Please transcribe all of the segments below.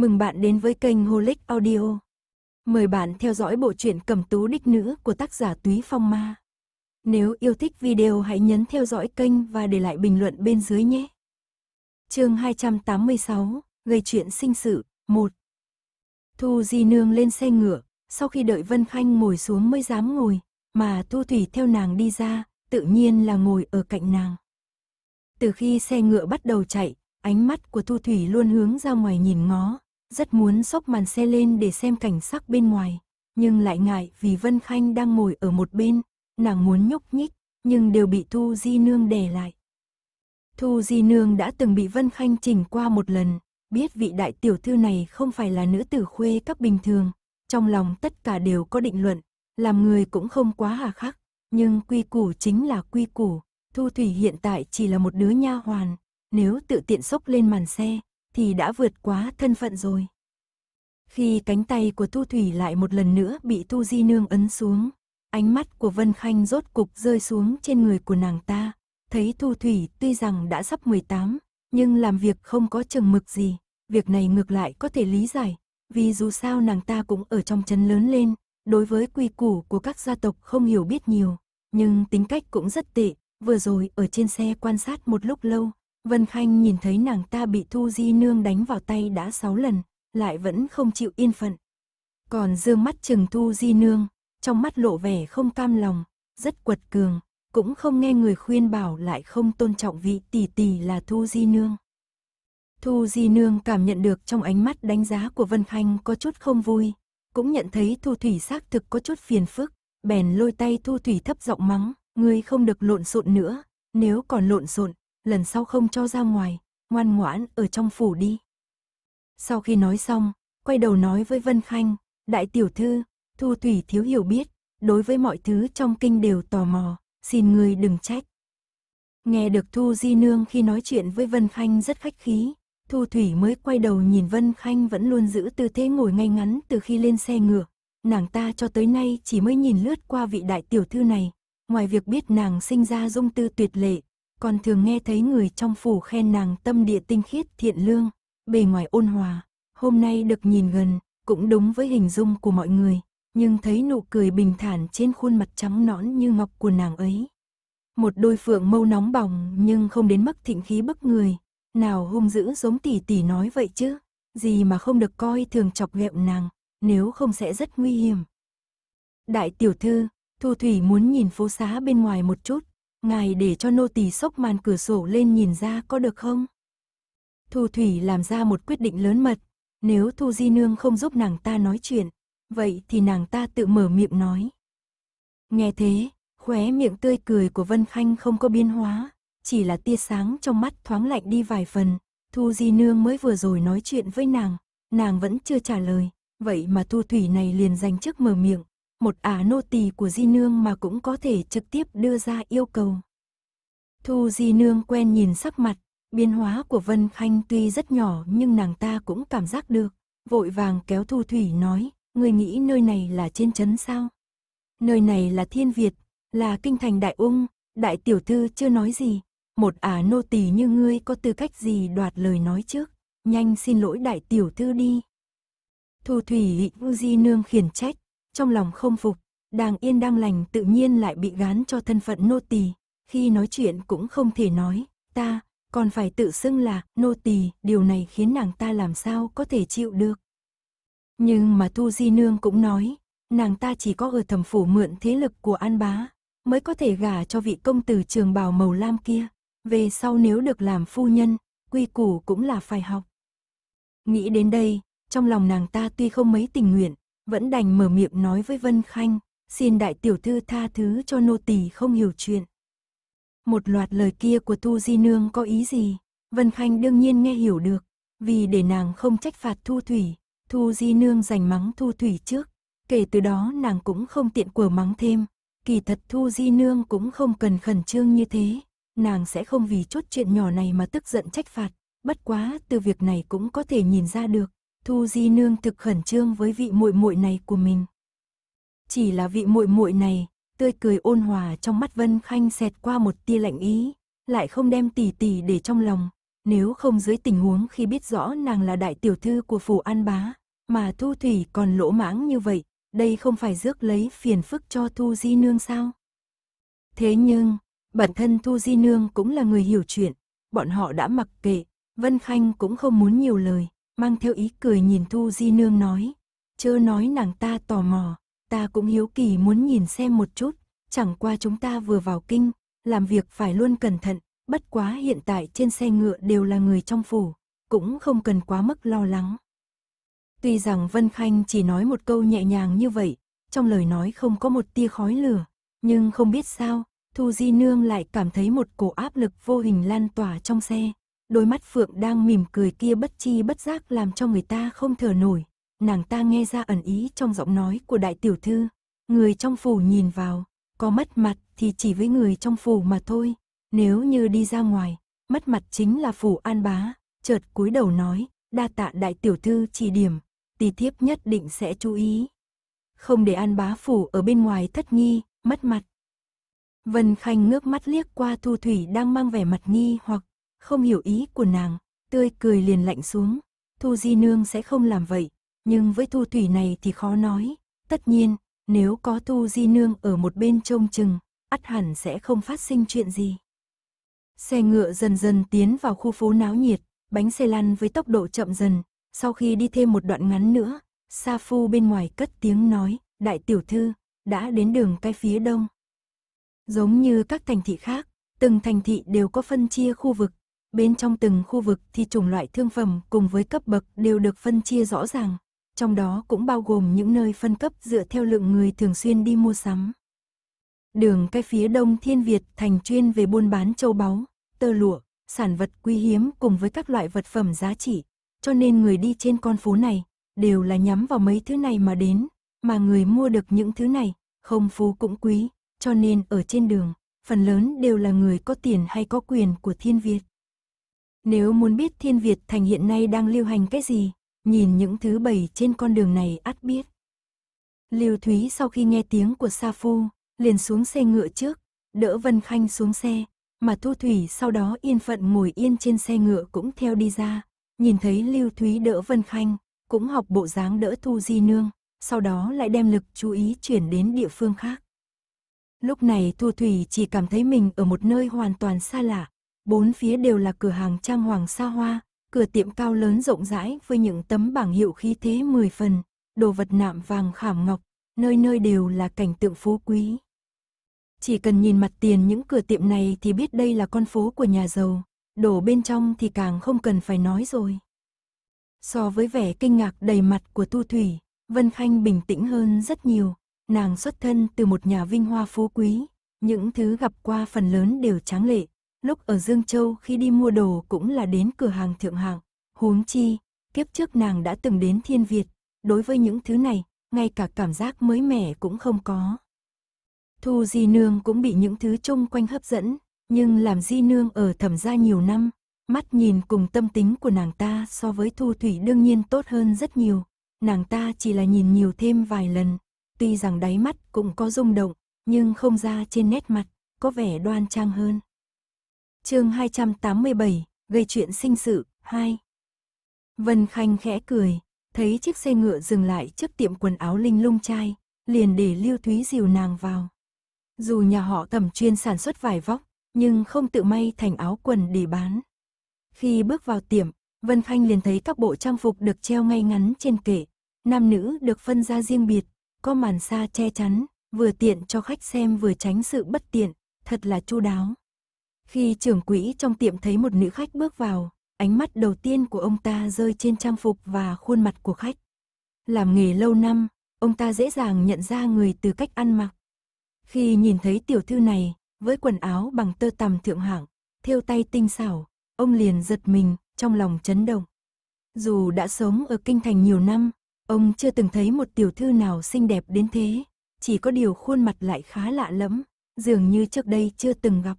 Mừng bạn đến với kênh Holic Audio. Mời bạn theo dõi bộ truyện Cẩm Tú Đích Nữ của tác giả Túy Phong Ma. Nếu yêu thích video hãy nhấn theo dõi kênh và để lại bình luận bên dưới nhé. Chương 286: Gây chuyện sinh sự 1. Thu Di Nương lên xe ngựa, sau khi đợi Vân Khanh ngồi xuống mới dám ngồi, mà Thu Thủy theo nàng đi ra, tự nhiên là ngồi ở cạnh nàng. Từ khi xe ngựa bắt đầu chạy, ánh mắt của Thu Thủy luôn hướng ra ngoài nhìn ngó, rất muốn xốc màn xe lên để xem cảnh sắc bên ngoài, nhưng lại ngại vì Vân Khanh đang ngồi ở một bên, nàng muốn nhúc nhích, nhưng đều bị Thu Di Nương đè lại. Thu Di Nương đã từng bị Vân Khanh chỉnh qua một lần, biết vị đại tiểu thư này không phải là nữ tử khuê cấp bình thường, trong lòng tất cả đều có định luận, làm người cũng không quá hà khắc, nhưng quy củ chính là quy củ, Thu Thủy hiện tại chỉ là một đứa nha hoàn, nếu tự tiện xốc lên màn xe, thì đã vượt quá thân phận rồi. Khi cánh tay của thu Thủy lại một lần nữa bị thu Di Nương ấn xuống, ánh mắt của Vân Khanh rốt cục rơi xuống trên người của nàng ta, thấy thu Thủy tuy rằng đã sắp 18, nhưng làm việc không có chừng mực gì, việc này ngược lại có thể lý giải, vì dù sao nàng ta cũng ở trong chân lớn lên, đối với quy củ của các gia tộc không hiểu biết nhiều, nhưng tính cách cũng rất tệ, vừa rồi ở trên xe quan sát một lúc lâu, Vân Khanh nhìn thấy nàng ta bị Thu Di Nương đánh vào tay đã sáu lần, lại vẫn không chịu yên phận. Còn dương mắt chừng Thu Di Nương, trong mắt lộ vẻ không cam lòng, rất quật cường, cũng không nghe người khuyên bảo lại không tôn trọng vị tỷ tỷ là Thu Di Nương. Thu Di Nương cảm nhận được trong ánh mắt đánh giá của Vân Khanh có chút không vui, cũng nhận thấy Thu Thủy xác thực có chút phiền phức, bèn lôi tay Thu Thủy thấp giọng mắng, ngươi không được lộn xộn nữa, nếu còn lộn xộn, lần sau không cho ra ngoài, ngoan ngoãn ở trong phủ đi. Sau khi nói xong, quay đầu nói với Vân Khanh, đại tiểu thư, thu thủy thiếu hiểu biết, đối với mọi thứ trong kinh đều tò mò, xin người đừng trách. Nghe được Thu Di Nương khi nói chuyện với Vân Khanh rất khách khí, Thu Thủy mới quay đầu nhìn Vân Khanh vẫn luôn giữ tư thế ngồi ngay ngắn từ khi lên xe ngựa. Nàng ta cho tới nay chỉ mới nhìn lướt qua vị đại tiểu thư này, ngoài việc biết nàng sinh ra dung tư tuyệt lệ, còn thường nghe thấy người trong phủ khen nàng tâm địa tinh khiết thiện lương, bề ngoài ôn hòa, hôm nay được nhìn gần, cũng đúng với hình dung của mọi người, nhưng thấy nụ cười bình thản trên khuôn mặt trắng nõn như ngọc của nàng ấy. Một đôi phượng mâu nóng bỏng nhưng không đến mức thịnh khí bức người, nào hung dữ giống tỷ tỷ nói vậy chứ, gì mà không được coi thường chọc ghẹo nàng, nếu không sẽ rất nguy hiểm. Đại tiểu thư, Thu Thủy muốn nhìn phố xá bên ngoài một chút, ngài để cho nô tỳ sốc màn cửa sổ lên nhìn ra có được không? Thu Thủy làm ra một quyết định lớn mật, nếu Thu Di Nương không giúp nàng ta nói chuyện, vậy thì nàng ta tự mở miệng nói. Nghe thế, khóe miệng tươi cười của Vân Khanh không có biến hóa, chỉ là tia sáng trong mắt thoáng lạnh đi vài phần, Thu Di Nương mới vừa rồi nói chuyện với nàng, nàng vẫn chưa trả lời, vậy mà Thu Thủy này liền dành chức mở miệng, một ả nô tỳ của Di Nương mà cũng có thể trực tiếp đưa ra yêu cầu. Thu Di Nương quen nhìn sắc mặt, biến hóa của Vân Khanh tuy rất nhỏ nhưng nàng ta cũng cảm giác được, vội vàng kéo Thu Thủy nói, người nghĩ nơi này là trên chấn sao? Nơi này là Thiên Việt, là kinh thành Đại Ung, Đại Tiểu Thư chưa nói gì, một ả nô tỳ như ngươi có tư cách gì đoạt lời nói trước, nhanh xin lỗi Đại Tiểu Thư đi. Thu Thủy Di Nương khiển trách, trong lòng không phục, đang yên đang lành tự nhiên lại bị gán cho thân phận nô tỳ, khi nói chuyện cũng không thể nói, ta còn phải tự xưng là nô tỳ, điều này khiến nàng ta làm sao có thể chịu được. Nhưng mà Thu Di Nương cũng nói, nàng ta chỉ có ở thẩm phủ mượn thế lực của An Bá, mới có thể gả cho vị công tử trường bào màu lam kia, về sau nếu được làm phu nhân, quy củ cũng là phải học. Nghĩ đến đây, trong lòng nàng ta tuy không mấy tình nguyện, vẫn đành mở miệng nói với Vân Khanh, xin đại tiểu thư tha thứ cho nô tỳ không hiểu chuyện. Một loạt lời kia của Thu Di Nương có ý gì, Vân Khanh đương nhiên nghe hiểu được, vì để nàng không trách phạt Thu Thủy, Thu Di Nương giành mắng Thu Thủy trước, kể từ đó nàng cũng không tiện quở mắng thêm, kỳ thật Thu Di Nương cũng không cần khẩn trương như thế, nàng sẽ không vì chút chuyện nhỏ này mà tức giận trách phạt, bất quá từ việc này cũng có thể nhìn ra được, Thu Di nương thực khẩn trương với vị muội muội này của mình. Chỉ là vị muội muội này, tươi cười ôn hòa trong mắt Vân Khanh xẹt qua một tia lạnh ý, lại không đem tỷ tỷ để trong lòng, nếu không dưới tình huống khi biết rõ nàng là đại tiểu thư của phủ An Bá, mà Thu Thủy còn lỗ mãng như vậy, đây không phải rước lấy phiền phức cho Thu Di nương sao? Thế nhưng, bản thân Thu Di nương cũng là người hiểu chuyện, bọn họ đã mặc kệ, Vân Khanh cũng không muốn nhiều lời, mang theo ý cười nhìn Thu Di Nương nói. Chớ nói nàng ta tò mò, ta cũng hiếu kỳ muốn nhìn xem một chút, chẳng qua chúng ta vừa vào kinh, làm việc phải luôn cẩn thận, bất quá hiện tại trên xe ngựa đều là người trong phủ, cũng không cần quá mức lo lắng. Tuy rằng Vân Khanh chỉ nói một câu nhẹ nhàng như vậy, trong lời nói không có một tia khói lửa, nhưng không biết sao, Thu Di Nương lại cảm thấy một cổ áp lực vô hình lan tỏa trong xe, Đôi mắt Phượng đang mỉm cười kia bất chi bất giác làm cho người ta không thở nổi. Nàng ta nghe ra ẩn ý trong giọng nói của đại tiểu thư. Người trong phủ nhìn vào, có mất mặt thì chỉ với người trong phủ mà thôi. Nếu như đi ra ngoài, mất mặt chính là phủ an bá. Chợt cúi đầu nói, đa tạ đại tiểu thư chỉ điểm, tỳ thiếp nhất định sẽ chú ý. Không để an bá phủ ở bên ngoài thất nghi, mất mặt. Vân Khanh ngước mắt liếc qua Thu Thủy đang mang vẻ mặt nghi hoặc không hiểu ý của nàng, tươi cười liền lạnh xuống. Thu Di Nương sẽ không làm vậy, nhưng với Thu Thủy này thì khó nói. Tất nhiên, nếu có Thu Di Nương ở một bên trông chừng, ắt hẳn sẽ không phát sinh chuyện gì. Xe ngựa dần dần tiến vào khu phố náo nhiệt, bánh xe lăn với tốc độ chậm dần, sau khi đi thêm một đoạn ngắn nữa, Sa Phu bên ngoài cất tiếng nói, đại tiểu thư, đã đến đường cái phía đông. Giống như các thành thị khác, từng thành thị đều có phân chia khu vực, Bên trong từng khu vực thì chủng loại thương phẩm cùng với cấp bậc đều được phân chia rõ ràng, trong đó cũng bao gồm những nơi phân cấp dựa theo lượng người thường xuyên đi mua sắm. Đường cái phía đông Thiên Việt thành chuyên về buôn bán châu báu, tơ lụa, sản vật quý hiếm cùng với các loại vật phẩm giá trị, cho nên người đi trên con phố này đều là nhắm vào mấy thứ này mà đến, mà người mua được những thứ này, không phú cũng quý, cho nên ở trên đường, phần lớn đều là người có tiền hay có quyền của Thiên Việt. Nếu muốn biết thiên Việt thành hiện nay đang lưu hành cái gì, nhìn những thứ bày trên con đường này ắt biết. Lưu Thúy sau khi nghe tiếng của Sa Phu, liền xuống xe ngựa trước, đỡ Vân Khanh xuống xe, mà Thu Thủy sau đó yên phận ngồi yên trên xe ngựa cũng theo đi ra, nhìn thấy Lưu Thúy đỡ Vân Khanh, cũng học bộ dáng đỡ Thu Di Nương, sau đó lại đem lực chú ý chuyển đến địa phương khác. Lúc này Thu Thủy chỉ cảm thấy mình ở một nơi hoàn toàn xa lạ, Bốn phía đều là cửa hàng trang hoàng xa hoa, cửa tiệm cao lớn rộng rãi với những tấm bảng hiệu khí thế mười phần, đồ vật nạm vàng khảm ngọc, nơi nơi đều là cảnh tượng phú quý. Chỉ cần nhìn mặt tiền những cửa tiệm này thì biết đây là con phố của nhà giàu, đổ bên trong thì càng không cần phải nói rồi. So với vẻ kinh ngạc đầy mặt của Tu Thủy, Vân Khanh bình tĩnh hơn rất nhiều, nàng xuất thân từ một nhà vinh hoa phú quý, những thứ gặp qua phần lớn đều tráng lệ, lúc ở Dương Châu khi đi mua đồ cũng là đến cửa hàng thượng hạng, huống chi, kiếp trước nàng đã từng đến thiên Việt, đối với những thứ này, ngay cả cảm giác mới mẻ cũng không có. Thu Di Nương cũng bị những thứ chung quanh hấp dẫn, nhưng làm Di Nương ở thẩm gia nhiều năm, mắt nhìn cùng tâm tính của nàng ta so với Thu Thủy đương nhiên tốt hơn rất nhiều, nàng ta chỉ là nhìn nhiều thêm vài lần, tuy rằng đáy mắt cũng có rung động, nhưng không ra trên nét mặt, có vẻ đoan trang hơn chương 287, gây chuyện sinh sự, 2. Vân Khanh khẽ cười, thấy chiếc xe ngựa dừng lại trước tiệm quần áo linh lung trai, liền để Lưu Thúy dìu nàng vào. Dù nhà họ tầm chuyên sản xuất vải vóc, nhưng không tự may thành áo quần để bán. Khi bước vào tiệm, Vân Khanh liền thấy các bộ trang phục được treo ngay ngắn trên kệ, nam nữ được phân ra riêng biệt, có màn xa che chắn, vừa tiện cho khách xem vừa tránh sự bất tiện, thật là chu đáo. Khi trưởng quỹ trong tiệm thấy một nữ khách bước vào, ánh mắt đầu tiên của ông ta rơi trên trang phục và khuôn mặt của khách. Làm nghề lâu năm, ông ta dễ dàng nhận ra người từ cách ăn mặc. Khi nhìn thấy tiểu thư này, với quần áo bằng tơ tằm thượng hạng, thêu tay tinh xảo, ông liền giật mình, trong lòng chấn động. Dù đã sống ở kinh thành nhiều năm, ông chưa từng thấy một tiểu thư nào xinh đẹp đến thế, chỉ có điều khuôn mặt lại khá lạ lẫm, dường như trước đây chưa từng gặp.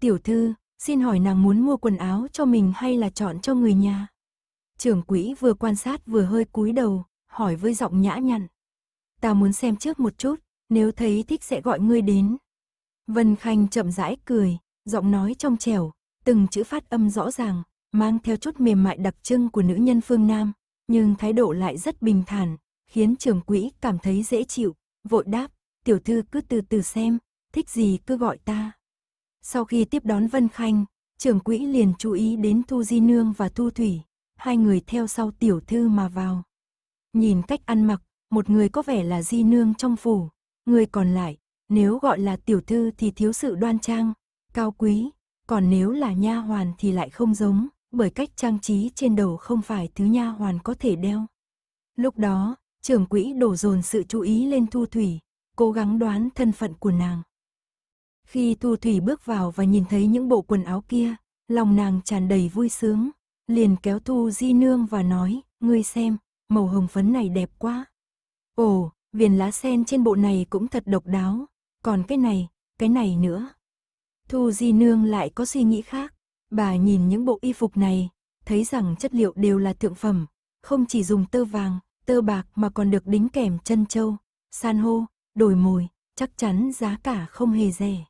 Tiểu thư, xin hỏi nàng muốn mua quần áo cho mình hay là chọn cho người nhà? Trưởng quỹ vừa quan sát vừa hơi cúi đầu, hỏi với giọng nhã nhặn. Ta muốn xem trước một chút, nếu thấy thích sẽ gọi ngươi đến. Vân Khanh chậm rãi cười, giọng nói trong trẻo, từng chữ phát âm rõ ràng, mang theo chút mềm mại đặc trưng của nữ nhân phương Nam, nhưng thái độ lại rất bình thản, khiến trưởng quỹ cảm thấy dễ chịu, vội đáp, tiểu thư cứ từ từ xem, thích gì cứ gọi ta. Sau khi tiếp đón Vân Khanh, trưởng quỹ liền chú ý đến Thu Di Nương và Thu Thủy, hai người theo sau tiểu thư mà vào. Nhìn cách ăn mặc, một người có vẻ là Di Nương trong phủ, người còn lại, nếu gọi là tiểu thư thì thiếu sự đoan trang, cao quý, còn nếu là nha hoàn thì lại không giống, bởi cách trang trí trên đầu không phải thứ nha hoàn có thể đeo. Lúc đó, trưởng quỹ đổ dồn sự chú ý lên Thu Thủy, cố gắng đoán thân phận của nàng. Khi thu Thủy bước vào và nhìn thấy những bộ quần áo kia, lòng nàng tràn đầy vui sướng, liền kéo Thu Di Nương và nói, ngươi xem, màu hồng phấn này đẹp quá. Ồ, viền lá sen trên bộ này cũng thật độc đáo, còn cái này, cái này nữa. Thu Di Nương lại có suy nghĩ khác, bà nhìn những bộ y phục này, thấy rằng chất liệu đều là thượng phẩm, không chỉ dùng tơ vàng, tơ bạc mà còn được đính kèm chân châu, san hô, đồi mồi, chắc chắn giá cả không hề rẻ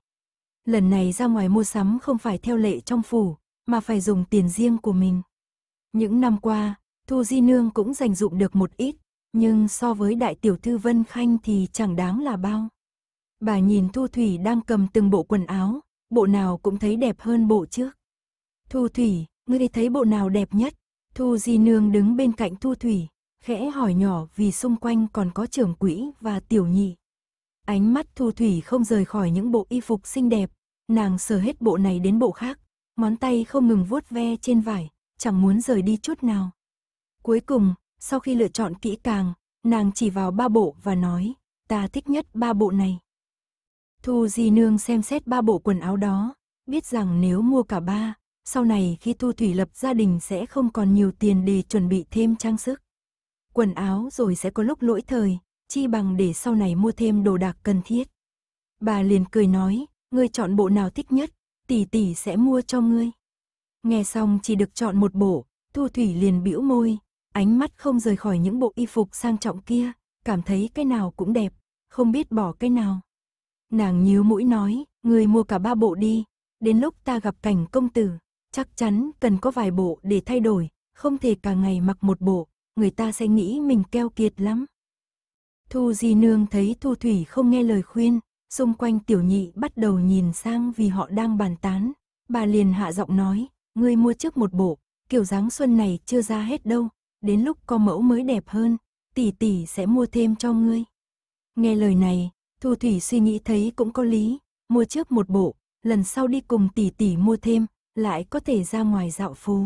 lần này ra ngoài mua sắm không phải theo lệ trong phủ, mà phải dùng tiền riêng của mình. Những năm qua, Thu Di Nương cũng dành dụng được một ít, nhưng so với đại tiểu thư Vân Khanh thì chẳng đáng là bao. Bà nhìn Thu Thủy đang cầm từng bộ quần áo, bộ nào cũng thấy đẹp hơn bộ trước. Thu Thủy, ngươi thấy bộ nào đẹp nhất? Thu Di Nương đứng bên cạnh Thu Thủy, khẽ hỏi nhỏ vì xung quanh còn có trưởng quỹ và tiểu nhị. Ánh mắt Thu Thủy không rời khỏi những bộ y phục xinh đẹp, Nàng sờ hết bộ này đến bộ khác, món tay không ngừng vuốt ve trên vải, chẳng muốn rời đi chút nào. Cuối cùng, sau khi lựa chọn kỹ càng, nàng chỉ vào ba bộ và nói, ta thích nhất ba bộ này. Thu Di Nương xem xét ba bộ quần áo đó, biết rằng nếu mua cả ba, sau này khi Thu Thủy lập gia đình sẽ không còn nhiều tiền để chuẩn bị thêm trang sức. Quần áo rồi sẽ có lúc lỗi thời, chi bằng để sau này mua thêm đồ đạc cần thiết. Bà liền cười nói, ngươi chọn bộ nào thích nhất, tỷ tỷ sẽ mua cho ngươi. Nghe xong chỉ được chọn một bộ, Thu Thủy liền bĩu môi, ánh mắt không rời khỏi những bộ y phục sang trọng kia, cảm thấy cái nào cũng đẹp, không biết bỏ cái nào. Nàng nhíu mũi nói, người mua cả ba bộ đi, đến lúc ta gặp cảnh công tử, chắc chắn cần có vài bộ để thay đổi, không thể cả ngày mặc một bộ, người ta sẽ nghĩ mình keo kiệt lắm. Thu Di Nương thấy Thu Thủy không nghe lời khuyên, Xung quanh tiểu nhị bắt đầu nhìn sang vì họ đang bàn tán. Bà liền hạ giọng nói, ngươi mua trước một bộ, kiểu dáng xuân này chưa ra hết đâu, đến lúc có mẫu mới đẹp hơn, tỷ tỷ sẽ mua thêm cho ngươi. Nghe lời này, Thu Thủy suy nghĩ thấy cũng có lý, mua trước một bộ, lần sau đi cùng tỷ tỷ mua thêm, lại có thể ra ngoài dạo phố.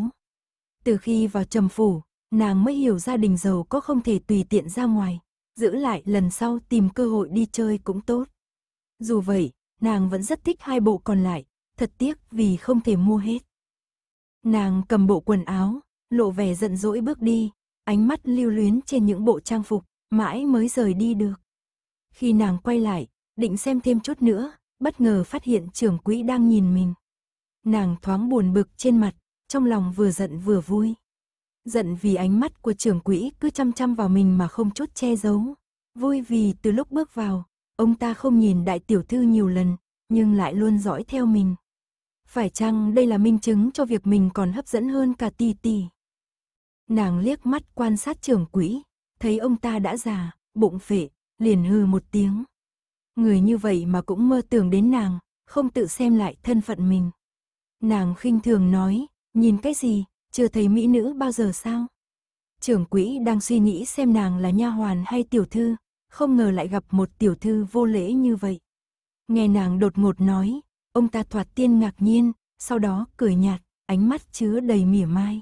Từ khi vào trầm phủ, nàng mới hiểu gia đình giàu có không thể tùy tiện ra ngoài, giữ lại lần sau tìm cơ hội đi chơi cũng tốt. Dù vậy, nàng vẫn rất thích hai bộ còn lại, thật tiếc vì không thể mua hết. Nàng cầm bộ quần áo, lộ vẻ giận dỗi bước đi, ánh mắt lưu luyến trên những bộ trang phục, mãi mới rời đi được. Khi nàng quay lại, định xem thêm chút nữa, bất ngờ phát hiện trưởng quỹ đang nhìn mình. Nàng thoáng buồn bực trên mặt, trong lòng vừa giận vừa vui. Giận vì ánh mắt của trưởng quỹ cứ chăm chăm vào mình mà không chút che giấu. Vui vì từ lúc bước vào, Ông ta không nhìn đại tiểu thư nhiều lần, nhưng lại luôn dõi theo mình. Phải chăng đây là minh chứng cho việc mình còn hấp dẫn hơn cả tỷ tỷ? Nàng liếc mắt quan sát trưởng quỹ, thấy ông ta đã già, bụng phệ, liền hừ một tiếng. Người như vậy mà cũng mơ tưởng đến nàng, không tự xem lại thân phận mình. Nàng khinh thường nói, nhìn cái gì, chưa thấy mỹ nữ bao giờ sao? Trưởng quỹ đang suy nghĩ xem nàng là nha hoàn hay tiểu thư, không ngờ lại gặp một tiểu thư vô lễ như vậy. Nghe nàng đột ngột nói, ông ta thoạt tiên ngạc nhiên, sau đó cười nhạt, ánh mắt chứa đầy mỉa mai.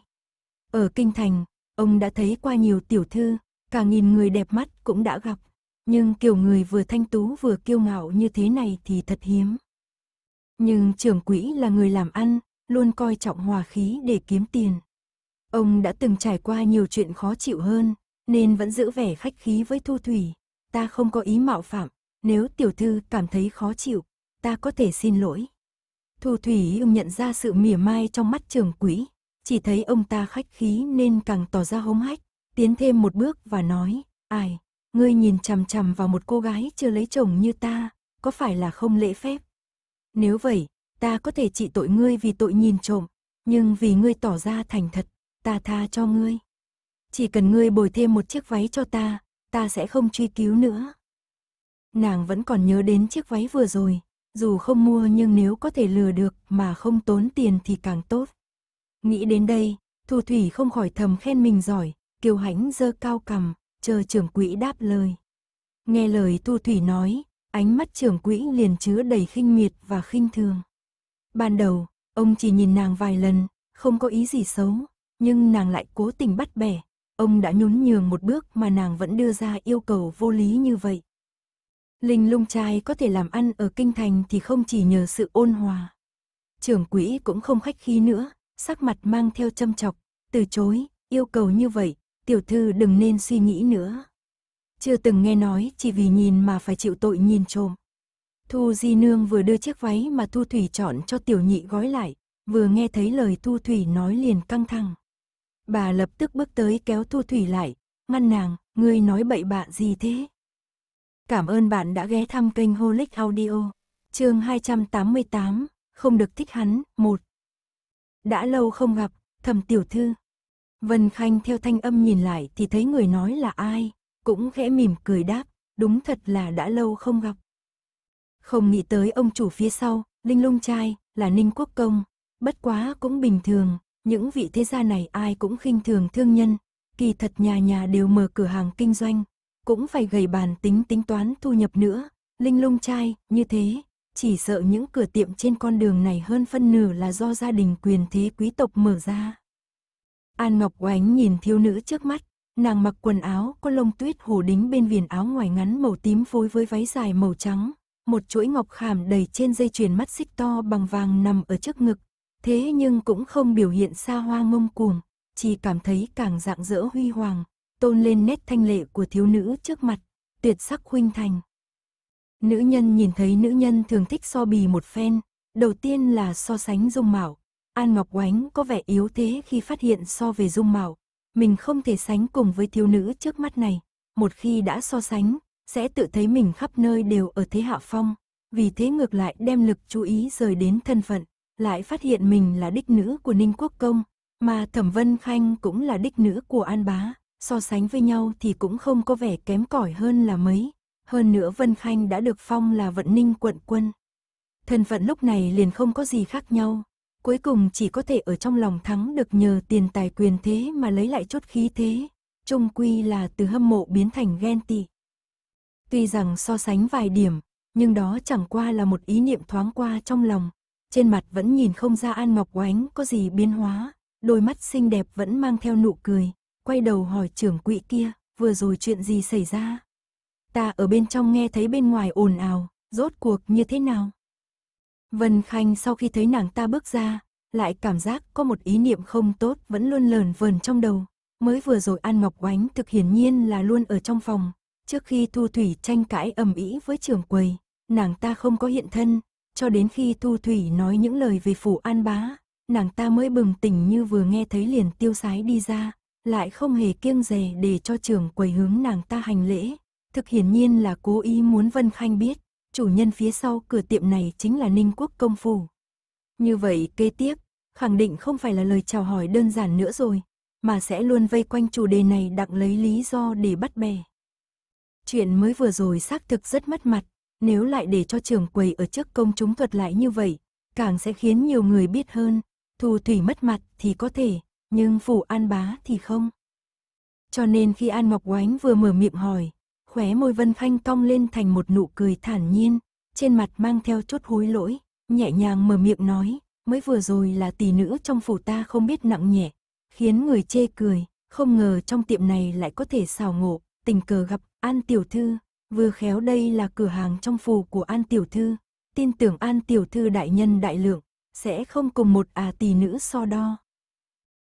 Ở kinh thành, ông đã thấy qua nhiều tiểu thư, cả nghìn người đẹp mắt cũng đã gặp, nhưng kiểu người vừa thanh tú vừa kiêu ngạo như thế này thì thật hiếm. Nhưng trưởng quỹ là người làm ăn, luôn coi trọng hòa khí để kiếm tiền. Ông đã từng trải qua nhiều chuyện khó chịu hơn, nên vẫn giữ vẻ khách khí với Thu Thủy, ta không có ý mạo phạm, nếu tiểu thư cảm thấy khó chịu, ta có thể xin lỗi. Thu Thủy ưng nhận ra sự mỉa mai trong mắt trường quỹ, chỉ thấy ông ta khách khí nên càng tỏ ra hống hách, tiến thêm một bước và nói, ai, ngươi nhìn chằm chằm vào một cô gái chưa lấy chồng như ta, có phải là không lễ phép? Nếu vậy, ta có thể trị tội ngươi vì tội nhìn trộm, nhưng vì ngươi tỏ ra thành thật, ta tha cho ngươi. Chỉ cần ngươi bồi thêm một chiếc váy cho ta, ta sẽ không truy cứu nữa. Nàng vẫn còn nhớ đến chiếc váy vừa rồi, dù không mua nhưng nếu có thể lừa được mà không tốn tiền thì càng tốt. Nghĩ đến đây, Thu Thủy không khỏi thầm khen mình giỏi, kiêu hãnh dơ cao cằm, chờ trưởng quỹ đáp lời. Nghe lời Thu Thủy nói, ánh mắt trưởng quỹ liền chứa đầy khinh miệt và khinh thường. Ban đầu, ông chỉ nhìn nàng vài lần, không có ý gì xấu, nhưng nàng lại cố tình bắt bẻ, Ông đã nhún nhường một bước mà nàng vẫn đưa ra yêu cầu vô lý như vậy. Linh lung trai có thể làm ăn ở kinh thành thì không chỉ nhờ sự ôn hòa. Trưởng quỹ cũng không khách khí nữa, sắc mặt mang theo châm chọc, từ chối, yêu cầu như vậy, tiểu thư đừng nên suy nghĩ nữa. Chưa từng nghe nói chỉ vì nhìn mà phải chịu tội nhìn trộm. Thu Di Nương vừa đưa chiếc váy mà Thu Thủy chọn cho tiểu nhị gói lại, vừa nghe thấy lời Thu Thủy nói liền căng thẳng. Bà lập tức bước tới kéo Thu Thủy lại, ngăn nàng, ngươi nói bậy bạ gì thế? Cảm ơn bạn đã ghé thăm kênh Holic Audio, chương 288, không được thích hắn, một Đã lâu không gặp, thầm tiểu thư. Vân Khanh theo thanh âm nhìn lại thì thấy người nói là ai, cũng khẽ mỉm cười đáp, đúng thật là đã lâu không gặp. Không nghĩ tới ông chủ phía sau, Linh Lung Trai, là Ninh Quốc Công, bất quá cũng bình thường, những vị thế gia này ai cũng khinh thường thương nhân, kỳ thật nhà nhà đều mở cửa hàng kinh doanh, cũng phải gầy bàn tính tính toán thu nhập nữa, linh lung trai, như thế, chỉ sợ những cửa tiệm trên con đường này hơn phân nửa là do gia đình quyền thế quý tộc mở ra. An Ngọc Oánh nhìn thiếu nữ trước mắt, nàng mặc quần áo có lông tuyết hồ đính bên viền áo ngoài ngắn màu tím phối với váy dài màu trắng, một chuỗi ngọc khảm đầy trên dây chuyền mắt xích to bằng vàng nằm ở trước ngực, thế nhưng cũng không biểu hiện xa hoa ngông cuồng, chỉ cảm thấy càng rạng rỡ huy hoàng, tôn lên nét thanh lệ của thiếu nữ trước mặt, tuyệt sắc khuynh thành. Nữ nhân nhìn thấy nữ nhân thường thích so bì một phen, đầu tiên là so sánh dung mạo. An Ngọc Oánh có vẻ yếu thế khi phát hiện so về dung mạo, mình không thể sánh cùng với thiếu nữ trước mắt này. Một khi đã so sánh, sẽ tự thấy mình khắp nơi đều ở thế hạ phong, vì thế ngược lại đem lực chú ý rời đến thân phận, lại phát hiện mình là đích nữ của Ninh Quốc Công, mà Thẩm Vân Khanh cũng là đích nữ của An Bá, so sánh với nhau thì cũng không có vẻ kém cỏi hơn là mấy. Hơn nữa Vân Khanh đã được phong là vận ninh quận quân. Thân phận lúc này liền không có gì khác nhau, cuối cùng chỉ có thể ở trong lòng thắng được nhờ tiền tài quyền thế mà lấy lại chút khí thế, trung quy là từ hâm mộ biến thành ghen tị. Tuy rằng so sánh vài điểm, nhưng đó chẳng qua là một ý niệm thoáng qua trong lòng, trên mặt vẫn nhìn không ra An Ngọc Oánh có gì biến hóa, đôi mắt xinh đẹp vẫn mang theo nụ cười, quay đầu hỏi trưởng quỹ kia, vừa rồi chuyện gì xảy ra? Ta ở bên trong nghe thấy bên ngoài ồn ào, rốt cuộc như thế nào? Vân Khanh sau khi thấy nàng ta bước ra, lại cảm giác có một ý niệm không tốt vẫn luôn lờn vờn trong đầu. Mới vừa rồi An Ngọc Oánh thực hiển nhiên là luôn ở trong phòng, trước khi Thu Thủy tranh cãi ầm ĩ với trưởng quầy, nàng ta không có hiện thân, cho đến khi Thu Thủy nói những lời về phủ An Bá, nàng ta mới bừng tỉnh như vừa nghe thấy liền tiêu sái đi ra, lại không hề kiêng dè để cho trưởng quầy hướng nàng ta hành lễ. Thực hiển nhiên là cố ý muốn Vân Khanh biết, chủ nhân phía sau cửa tiệm này chính là Ninh Quốc Công Phủ. Như vậy kế tiếp, khẳng định không phải là lời chào hỏi đơn giản nữa rồi, mà sẽ luôn vây quanh chủ đề này đặng lấy lý do để bắt bè. Chuyện mới vừa rồi xác thực rất mất mặt, nếu lại để cho trường quầy ở trước công chúng thuật lại như vậy, càng sẽ khiến nhiều người biết hơn. Thu Thủy mất mặt thì có thể, nhưng Phủ An Bá thì không. Cho nên khi An Ngọc Oánh vừa mở miệng hỏi, khóe môi Vân phanh cong lên thành một nụ cười thản nhiên, trên mặt mang theo chút hối lỗi, nhẹ nhàng mở miệng nói, mới vừa rồi là tỷ nữ trong phủ ta không biết nặng nhẹ, khiến người chê cười, không ngờ trong tiệm này lại có thể xào ngộ, tình cờ gặp An Tiểu Thư, Vừa khéo đây là cửa hàng trong phủ của An Tiểu Thư, tin tưởng An Tiểu Thư đại nhân đại lượng, sẽ không cùng một à tỷ nữ so đo.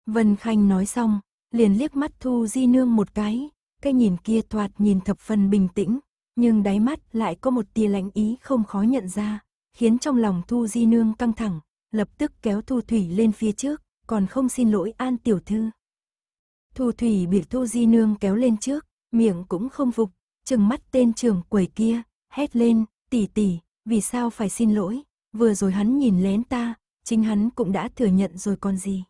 Vân Khanh nói xong, liền liếc mắt Thu Di Nương một cái, cái nhìn kia thoạt nhìn thập phần bình tĩnh, nhưng đáy mắt lại có một tia lãnh ý không khó nhận ra, khiến trong lòng Thu Di Nương căng thẳng, lập tức kéo Thu Thủy lên phía trước, còn không xin lỗi An Tiểu Thư. Thu Thủy bị Thu Di Nương kéo lên trước, miệng cũng không phục trừng mắt tên trưởng quầy kia, hét lên, tỷ tỷ, vì sao phải xin lỗi, vừa rồi hắn nhìn lén ta, chính hắn cũng đã thừa nhận rồi còn gì.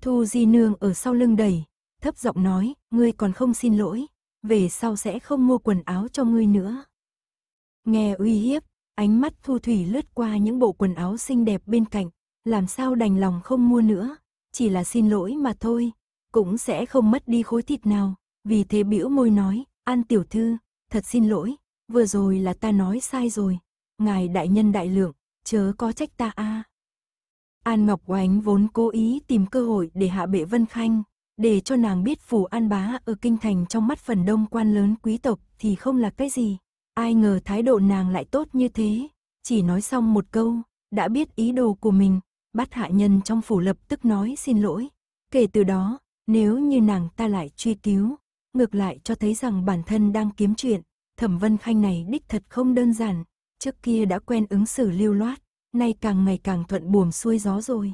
Thu Di Nương ở sau lưng đẩy, thấp giọng nói, ngươi còn không xin lỗi, về sau sẽ không mua quần áo cho ngươi nữa. Nghe uy hiếp, ánh mắt Thu Thủy lướt qua những bộ quần áo xinh đẹp bên cạnh, làm sao đành lòng không mua nữa, chỉ là xin lỗi mà thôi, cũng sẽ không mất đi khối thịt nào, vì thế bĩu môi nói, An tiểu thư, thật xin lỗi, vừa rồi là ta nói sai rồi. Ngài đại nhân đại lượng, chớ có trách ta a. An Ngọc Oánh vốn cố ý tìm cơ hội để hạ bệ Vân Khanh, để cho nàng biết phủ An Bá ở kinh thành trong mắt phần đông quan lớn quý tộc thì không là cái gì. Ai ngờ thái độ nàng lại tốt như thế, chỉ nói xong một câu, đã biết ý đồ của mình, bắt hạ nhân trong phủ lập tức nói xin lỗi. Kể từ đó, nếu như nàng ta lại truy cứu, ngược lại cho thấy rằng bản thân đang kiếm chuyện. Thẩm Vân Khanh này đích thật không đơn giản, trước kia đã quen ứng xử lưu loát, nay càng ngày càng thuận buồm xuôi gió rồi.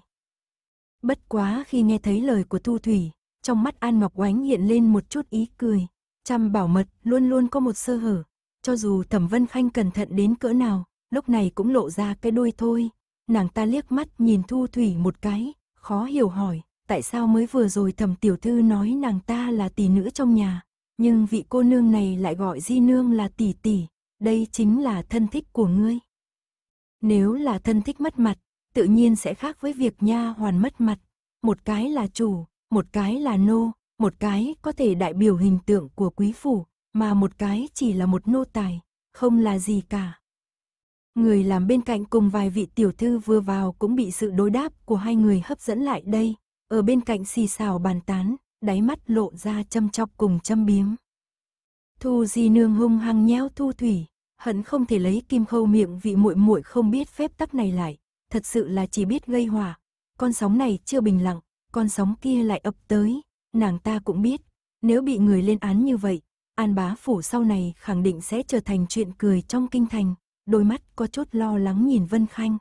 Bất quá khi nghe thấy lời của Thu Thủy, trong mắt An Ngọc Oánh hiện lên một chút ý cười, chăm bảo mật luôn luôn có một sơ hở, cho dù Thẩm Vân Khanh cẩn thận đến cỡ nào, lúc này cũng lộ ra cái đuôi thôi. Nàng ta liếc mắt nhìn Thu Thủy một cái, khó hiểu hỏi, tại sao mới vừa rồi thẩm tiểu thư nói nàng ta là tỷ nữ trong nhà, nhưng vị cô nương này lại gọi di nương là tỷ tỷ, đây chính là thân thích của ngươi. Nếu là thân thích mất mặt, tự nhiên sẽ khác với việc nha hoàn mất mặt, một cái là chủ, một cái là nô, một cái có thể đại biểu hình tượng của quý phủ, mà một cái chỉ là một nô tài, không là gì cả. Người làm bên cạnh cùng vài vị tiểu thư vừa vào cũng bị sự đối đáp của hai người hấp dẫn lại đây, ở bên cạnh xì xào bàn tán, đáy mắt lộ ra châm chọc cùng châm biếm. Thu Di nương hung hăng nhéo Thu Thủy, hận không thể lấy kim khâu miệng vị muội muội không biết phép tắc này lại, thật sự là chỉ biết gây hòa. Con sóng này chưa bình lặng, con sóng kia lại ập tới, nàng ta cũng biết, nếu bị người lên án như vậy, An bá phủ sau này khẳng định sẽ trở thành chuyện cười trong kinh thành, đôi mắt có chút lo lắng nhìn Vân Khanh.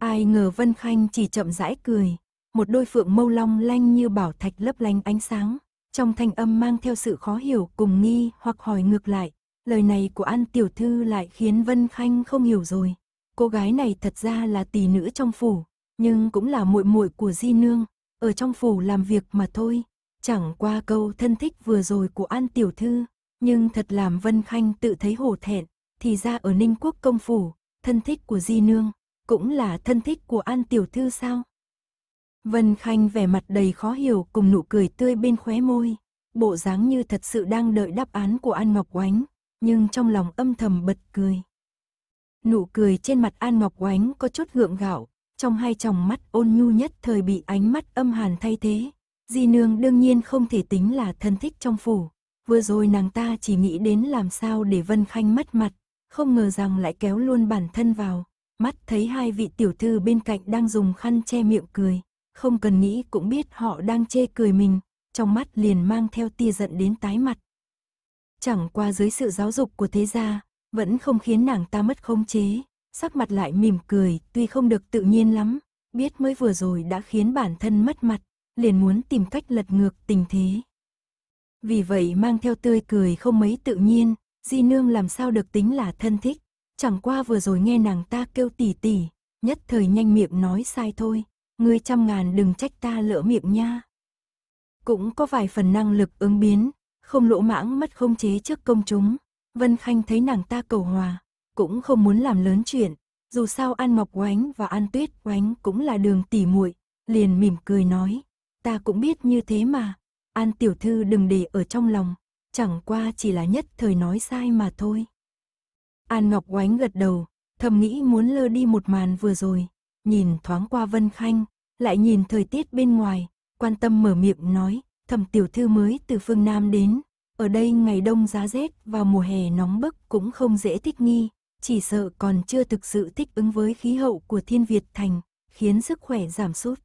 Ai ngờ Vân Khanh chỉ chậm rãi cười, một đôi phượng mâu long lanh như bảo thạch lấp lánh ánh sáng, trong thanh âm mang theo sự khó hiểu cùng nghi hoặc hỏi ngược lại, lời này của An Tiểu Thư lại khiến Vân Khanh không hiểu rồi. Cô gái này thật ra là tỷ nữ trong phủ, nhưng cũng là muội muội của Di Nương, ở trong phủ làm việc mà thôi. Chẳng qua câu thân thích vừa rồi của An Tiểu Thư, nhưng thật làm Vân Khanh tự thấy hổ thẹn, thì ra ở Ninh Quốc công phủ, thân thích của Di Nương, cũng là thân thích của An Tiểu Thư sao? Vân Khanh vẻ mặt đầy khó hiểu cùng nụ cười tươi bên khóe môi, bộ dáng như thật sự đang đợi đáp án của An Ngọc Oánh, nhưng trong lòng âm thầm bật cười. Nụ cười trên mặt An Ngọc Oánh có chút gượng gạo, trong hai tròng mắt ôn nhu nhất thời bị ánh mắt âm hàn thay thế. Di nương đương nhiên không thể tính là thân thích trong phủ, vừa rồi nàng ta chỉ nghĩ đến làm sao để Vân Khanh mất mặt, không ngờ rằng lại kéo luôn bản thân vào, mắt thấy hai vị tiểu thư bên cạnh đang dùng khăn che miệng cười, không cần nghĩ cũng biết họ đang chê cười mình, trong mắt liền mang theo tia giận đến tái mặt. Chẳng qua dưới sự giáo dục của thế gia, vẫn không khiến nàng ta mất khống chế, sắc mặt lại mỉm cười, tuy không được tự nhiên lắm, biết mới vừa rồi đã khiến bản thân mất mặt, liền muốn tìm cách lật ngược tình thế. Vì vậy mang theo tươi cười không mấy tự nhiên, Di Nương làm sao được tính là thân thích, chẳng qua vừa rồi nghe nàng ta kêu tỉ tỉ, nhất thời nhanh miệng nói sai thôi, ngươi trăm ngàn đừng trách ta lỡ miệng nha. Cũng có vài phần năng lực ứng biến, không lỗ mãng mất không chế trước công chúng. Vân Khanh thấy nàng ta cầu hòa, cũng không muốn làm lớn chuyện, dù sao An Ngọc Oánh và An Tuyết Oánh cũng là đường tỉ muội, liền mỉm cười nói, ta cũng biết như thế mà, An tiểu thư đừng để ở trong lòng, chẳng qua chỉ là nhất thời nói sai mà thôi. An Ngọc Oánh gật đầu, thầm nghĩ muốn lơ đi một màn vừa rồi, nhìn thoáng qua Vân Khanh, lại nhìn thời tiết bên ngoài, quan tâm mở miệng nói, thẩm tiểu thư mới từ phương Nam đến, ở đây ngày đông giá rét và mùa hè nóng bức cũng không dễ thích nghi, chỉ sợ còn chưa thực sự thích ứng với khí hậu của thiên Việt thành, khiến sức khỏe giảm sút.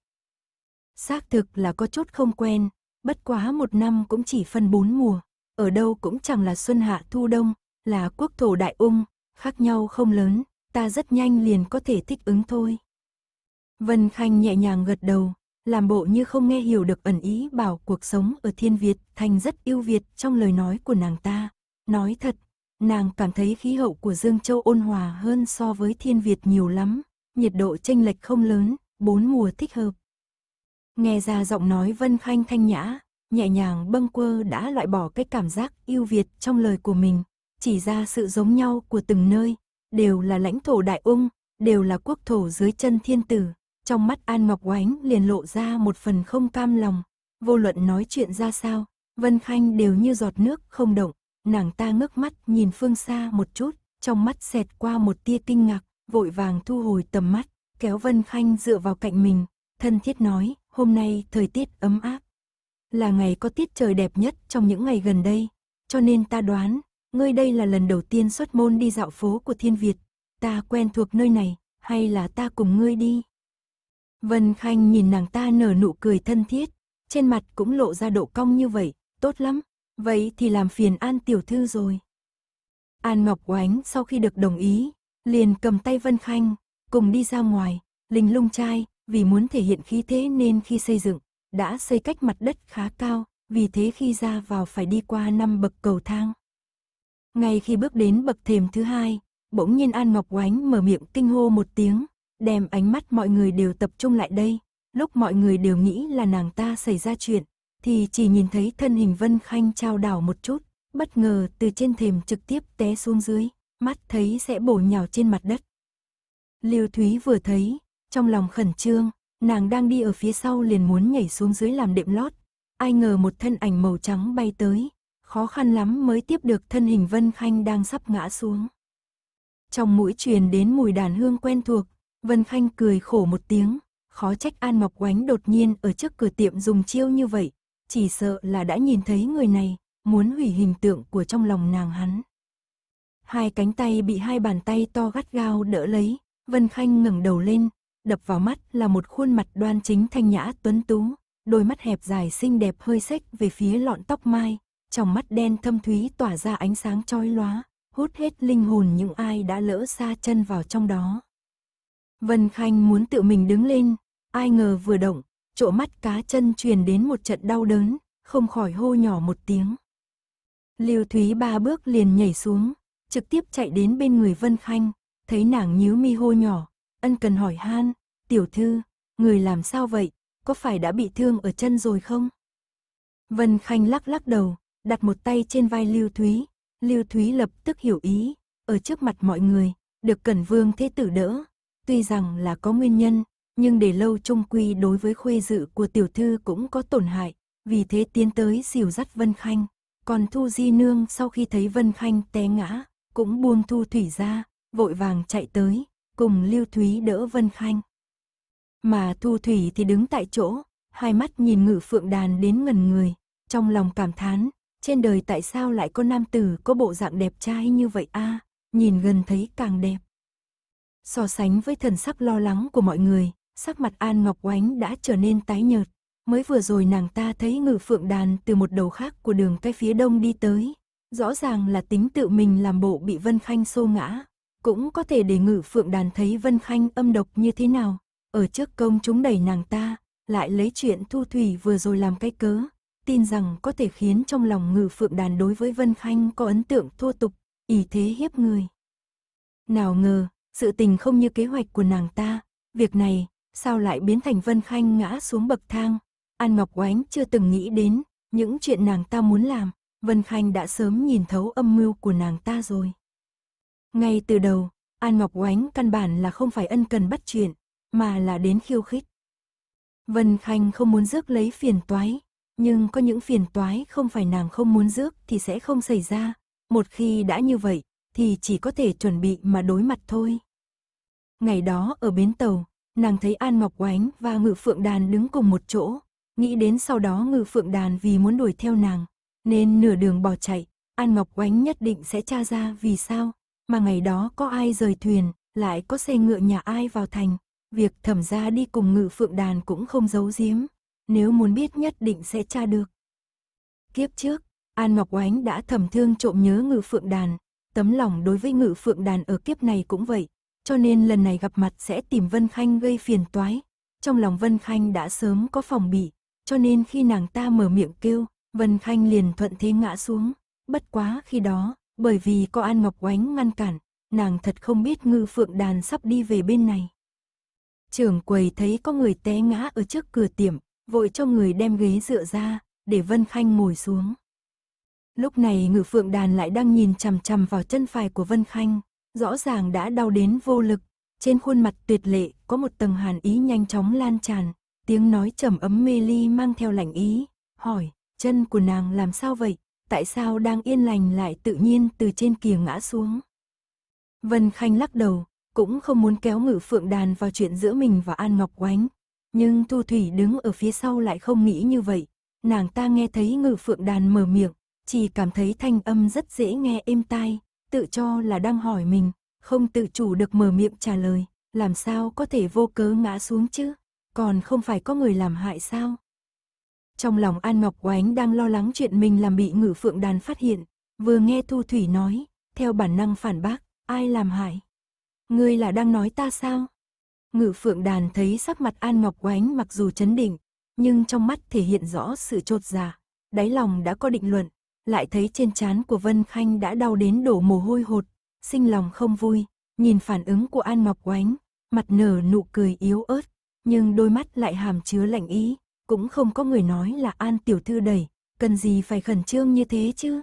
Xác thực là có chút không quen, bất quá một năm cũng chỉ phân bốn mùa, ở đâu cũng chẳng là xuân hạ thu đông, là quốc thổ đại ung, khác nhau không lớn, ta rất nhanh liền có thể thích ứng thôi. Vân Khanh nhẹ nhàng gật đầu, làm bộ như không nghe hiểu được ẩn ý bảo cuộc sống ở thiên Việt thành rất yêu Việt trong lời nói của nàng ta. Nói thật, nàng cảm thấy khí hậu của Dương Châu ôn hòa hơn so với thiên Việt nhiều lắm, nhiệt độ tranh lệch không lớn, bốn mùa thích hợp. Nghe ra giọng nói Vân Khanh thanh nhã, nhẹ nhàng bâng quơ đã loại bỏ cái cảm giác yêu Việt trong lời của mình, chỉ ra sự giống nhau của từng nơi, đều là lãnh thổ đại ung, đều là quốc thổ dưới chân thiên tử, trong mắt An Ngọc Oánh liền lộ ra một phần không cam lòng, vô luận nói chuyện ra sao, Vân Khanh đều như giọt nước không động, nàng ta ngước mắt nhìn phương xa một chút, trong mắt xẹt qua một tia kinh ngạc, vội vàng thu hồi tầm mắt, kéo Vân Khanh dựa vào cạnh mình, thân thiết nói, hôm nay thời tiết ấm áp. Là ngày có tiết trời đẹp nhất trong những ngày gần đây, cho nên ta đoán, ngươi đây là lần đầu tiên xuất môn đi dạo phố của thiên Việt, ta quen thuộc nơi này, hay là ta cùng ngươi đi? Vân Khanh nhìn nàng ta nở nụ cười thân thiết, trên mặt cũng lộ ra độ cong như vậy, tốt lắm, vậy thì làm phiền An tiểu thư rồi. An Ngọc Oánh sau khi được đồng ý, liền cầm tay Vân Khanh, cùng đi ra ngoài, linh lung trai, vì muốn thể hiện khí thế nên khi xây dựng, đã xây cách mặt đất khá cao, vì thế khi ra vào phải đi qua năm bậc cầu thang. Ngay khi bước đến bậc thềm thứ hai, bỗng nhiên An Ngọc Oánh mở miệng kinh hô một tiếng, đem ánh mắt mọi người đều tập trung lại đây. Lúc mọi người đều nghĩ là nàng ta xảy ra chuyện, thì chỉ nhìn thấy thân hình Vân Khanh trao đảo một chút, bất ngờ từ trên thềm trực tiếp té xuống dưới, mắt thấy sẽ bổ nhào trên mặt đất. Liêu Thúy vừa thấy, trong lòng khẩn trương, nàng đang đi ở phía sau liền muốn nhảy xuống dưới làm đệm lót. Ai ngờ một thân ảnh màu trắng bay tới, khó khăn lắm mới tiếp được thân hình Vân Khanh đang sắp ngã xuống. Trong mũi truyền đến mùi đàn hương quen thuộc, Vân Khanh cười khổ một tiếng, khó trách An Ngọc Oánh đột nhiên ở trước cửa tiệm dùng chiêu như vậy, chỉ sợ là đã nhìn thấy người này, muốn hủy hình tượng của trong lòng nàng hắn. Hai cánh tay bị hai bàn tay to gắt gao đỡ lấy, Vân Khanh ngẩng đầu lên, đập vào mắt là một khuôn mặt đoan chính thanh nhã tuấn tú, đôi mắt hẹp dài xinh đẹp hơi xếch về phía lọn tóc mai, trong mắt đen thâm thúy tỏa ra ánh sáng chói lóa, hút hết linh hồn những ai đã lỡ xa chân vào trong đó. Vân Khanh muốn tự mình đứng lên, ai ngờ vừa động, chỗ mắt cá chân truyền đến một trận đau đớn, không khỏi hô nhỏ một tiếng. Lưu Thúy ba bước liền nhảy xuống, trực tiếp chạy đến bên người Vân Khanh, thấy nàng nhíu mi hô nhỏ, ân cần hỏi han, tiểu thư, người làm sao vậy, có phải đã bị thương ở chân rồi không? Vân Khanh lắc lắc đầu, đặt một tay trên vai Lưu Thúy, Lưu Thúy lập tức hiểu ý, ở trước mặt mọi người, được Cẩn Vương Thế Tử đỡ, tuy rằng là có nguyên nhân, nhưng để lâu trung quy đối với khuê dự của tiểu thư cũng có tổn hại, vì thế tiến tới xỉu dắt Vân Khanh. Còn Thu Di Nương sau khi thấy Vân Khanh té ngã, cũng buông Thu Thủy ra, vội vàng chạy tới, cùng Lưu Thúy đỡ Vân Khanh. Mà Thu Thủy thì đứng tại chỗ, hai mắt nhìn ngự phượng đàn đến ngần người, trong lòng cảm thán, trên đời tại sao lại có nam tử có bộ dạng đẹp trai như vậy a nhìn gần thấy càng đẹp. So sánh với thần sắc lo lắng của mọi người, sắc mặt An Ngọc Oánh đã trở nên tái nhợt. Mới vừa rồi nàng ta thấy ngự phượng đàn từ một đầu khác của đường cái phía đông đi tới. Rõ ràng là tính tự mình làm bộ bị Vân Khanh xô ngã. Cũng có thể để ngự phượng đàn thấy Vân Khanh âm độc như thế nào. Ở trước công chúng đẩy nàng ta, lại lấy chuyện thu thủy vừa rồi làm cái cớ. Tin rằng có thể khiến trong lòng ngự phượng đàn đối với Vân Khanh có ấn tượng thua tục, ý thế hiếp người. Nào ngờ, sự tình không như kế hoạch của nàng ta, việc này, sao lại biến thành Vân Khanh ngã xuống bậc thang. An Ngọc Oánh chưa từng nghĩ đến, những chuyện nàng ta muốn làm, Vân Khanh đã sớm nhìn thấu âm mưu của nàng ta rồi. Ngay từ đầu, An Ngọc Oánh căn bản là không phải ân cần bắt chuyện, mà là đến khiêu khích. Vân Khanh không muốn rước lấy phiền toái, nhưng có những phiền toái không phải nàng không muốn rước thì sẽ không xảy ra. Một khi đã như vậy, thì chỉ có thể chuẩn bị mà đối mặt thôi. Ngày đó ở bến tàu, nàng thấy An Ngọc Oánh và Ngự Phượng Đàn đứng cùng một chỗ, nghĩ đến sau đó Ngự Phượng Đàn vì muốn đuổi theo nàng, nên nửa đường bỏ chạy, An Ngọc Oánh nhất định sẽ tra ra vì sao, mà ngày đó có ai rời thuyền, lại có xe ngựa nhà ai vào thành, việc thẩm ra đi cùng Ngự Phượng Đàn cũng không giấu giếm, nếu muốn biết nhất định sẽ tra được. Kiếp trước, An Ngọc Oánh đã thầm thương trộm nhớ Ngự Phượng Đàn, Tấm lòng đối với ngự phượng đàn ở kiếp này cũng vậy, cho nên lần này gặp mặt sẽ tìm Vân Khanh gây phiền toái. Trong lòng Vân Khanh đã sớm có phòng bị, cho nên khi nàng ta mở miệng kêu, Vân Khanh liền thuận thế ngã xuống. Bất quá khi đó, bởi vì có An Ngọc Oánh ngăn cản, nàng thật không biết ngư phượng đàn sắp đi về bên này. Trưởng quầy thấy có người té ngã ở trước cửa tiệm, vội cho người đem ghế dựa ra, để Vân Khanh ngồi xuống. Lúc này ngự phượng đàn lại đang nhìn chằm chằm vào chân phải của Vân Khanh, rõ ràng đã đau đến vô lực. Trên khuôn mặt tuyệt lệ có một tầng hàn ý nhanh chóng lan tràn, tiếng nói trầm ấm mê ly mang theo lạnh ý, hỏi, chân của nàng làm sao vậy, tại sao đang yên lành lại tự nhiên từ trên kia ngã xuống. Vân Khanh lắc đầu, cũng không muốn kéo ngự phượng đàn vào chuyện giữa mình và An Ngọc Oánh, nhưng Thu Thủy đứng ở phía sau lại không nghĩ như vậy, nàng ta nghe thấy ngự phượng đàn mở miệng, chỉ cảm thấy thanh âm rất dễ nghe êm tai, tự cho là đang hỏi mình, không tự chủ được mở miệng trả lời, làm sao có thể vô cớ ngã xuống chứ, còn không phải có người làm hại sao. Trong lòng An Ngọc Oánh đang lo lắng chuyện mình làm bị ngử phượng đàn phát hiện, vừa nghe Thu Thủy nói, theo bản năng phản bác, ai làm hại? Ngươi là đang nói ta sao? Ngự phượng đàn thấy sắc mặt An Ngọc Oánh mặc dù chấn định, nhưng trong mắt thể hiện rõ sự trột dạ, đáy lòng đã có định luận, lại thấy trên trán của Vân Khanh đã đau đến đổ mồ hôi hột, sinh lòng không vui, nhìn phản ứng của An Ngọc Oánh, mặt nở nụ cười yếu ớt, nhưng đôi mắt lại hàm chứa lạnh ý, cũng không có người nói là An tiểu thư đẩy, cần gì phải khẩn trương như thế chứ.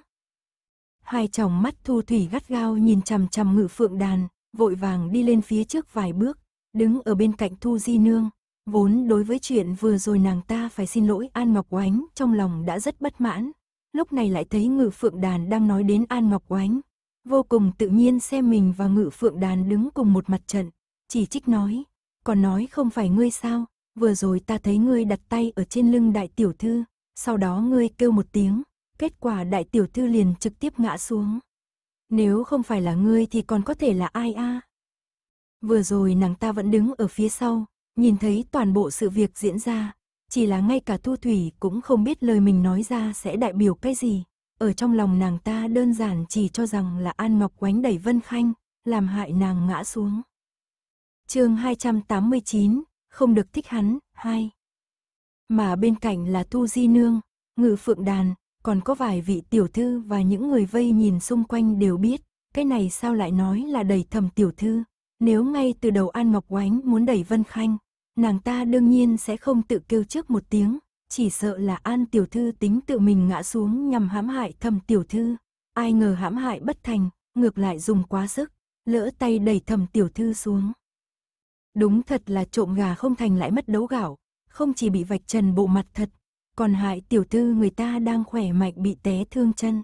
Hai chồng mắt thu thủy gắt gao nhìn chằm chằm ngự phượng đàn, vội vàng đi lên phía trước vài bước, đứng ở bên cạnh thu di nương, vốn đối với chuyện vừa rồi nàng ta phải xin lỗi An Ngọc Oánh trong lòng đã rất bất mãn, lúc này lại thấy ngự phượng đàn đang nói đến An Ngọc Oánh. Vô cùng tự nhiên xem mình và ngự phượng đàn đứng cùng một mặt trận, chỉ trích nói, còn nói không phải ngươi sao, vừa rồi ta thấy ngươi đặt tay ở trên lưng đại tiểu thư, sau đó ngươi kêu một tiếng, kết quả đại tiểu thư liền trực tiếp ngã xuống. Nếu không phải là ngươi thì còn có thể là ai a? Vừa rồi nàng ta vẫn đứng ở phía sau, nhìn thấy toàn bộ sự việc diễn ra, chỉ là ngay cả Thu Thủy cũng không biết lời mình nói ra sẽ đại biểu cái gì. Ở trong lòng nàng ta đơn giản chỉ cho rằng là An Ngọc quánh đẩy Vân Khanh, làm hại nàng ngã xuống. chương 289, không được thích hắn, hai Mà bên cạnh là Thu Di Nương, Ngự Phượng Đàn, còn có vài vị tiểu thư và những người vây nhìn xung quanh đều biết, cái này sao lại nói là đẩy thầm tiểu thư, nếu ngay từ đầu An Ngọc Oánh muốn đẩy Vân Khanh, nàng ta đương nhiên sẽ không tự kêu trước một tiếng, chỉ sợ là An tiểu thư tính tự mình ngã xuống nhằm hãm hại thầm tiểu thư. Ai ngờ hãm hại bất thành, ngược lại dùng quá sức, lỡ tay đẩy thầm tiểu thư xuống. Đúng thật là trộm gà không thành lại mất đấu gạo, không chỉ bị vạch trần bộ mặt thật, còn hại tiểu thư người ta đang khỏe mạnh bị té thương chân.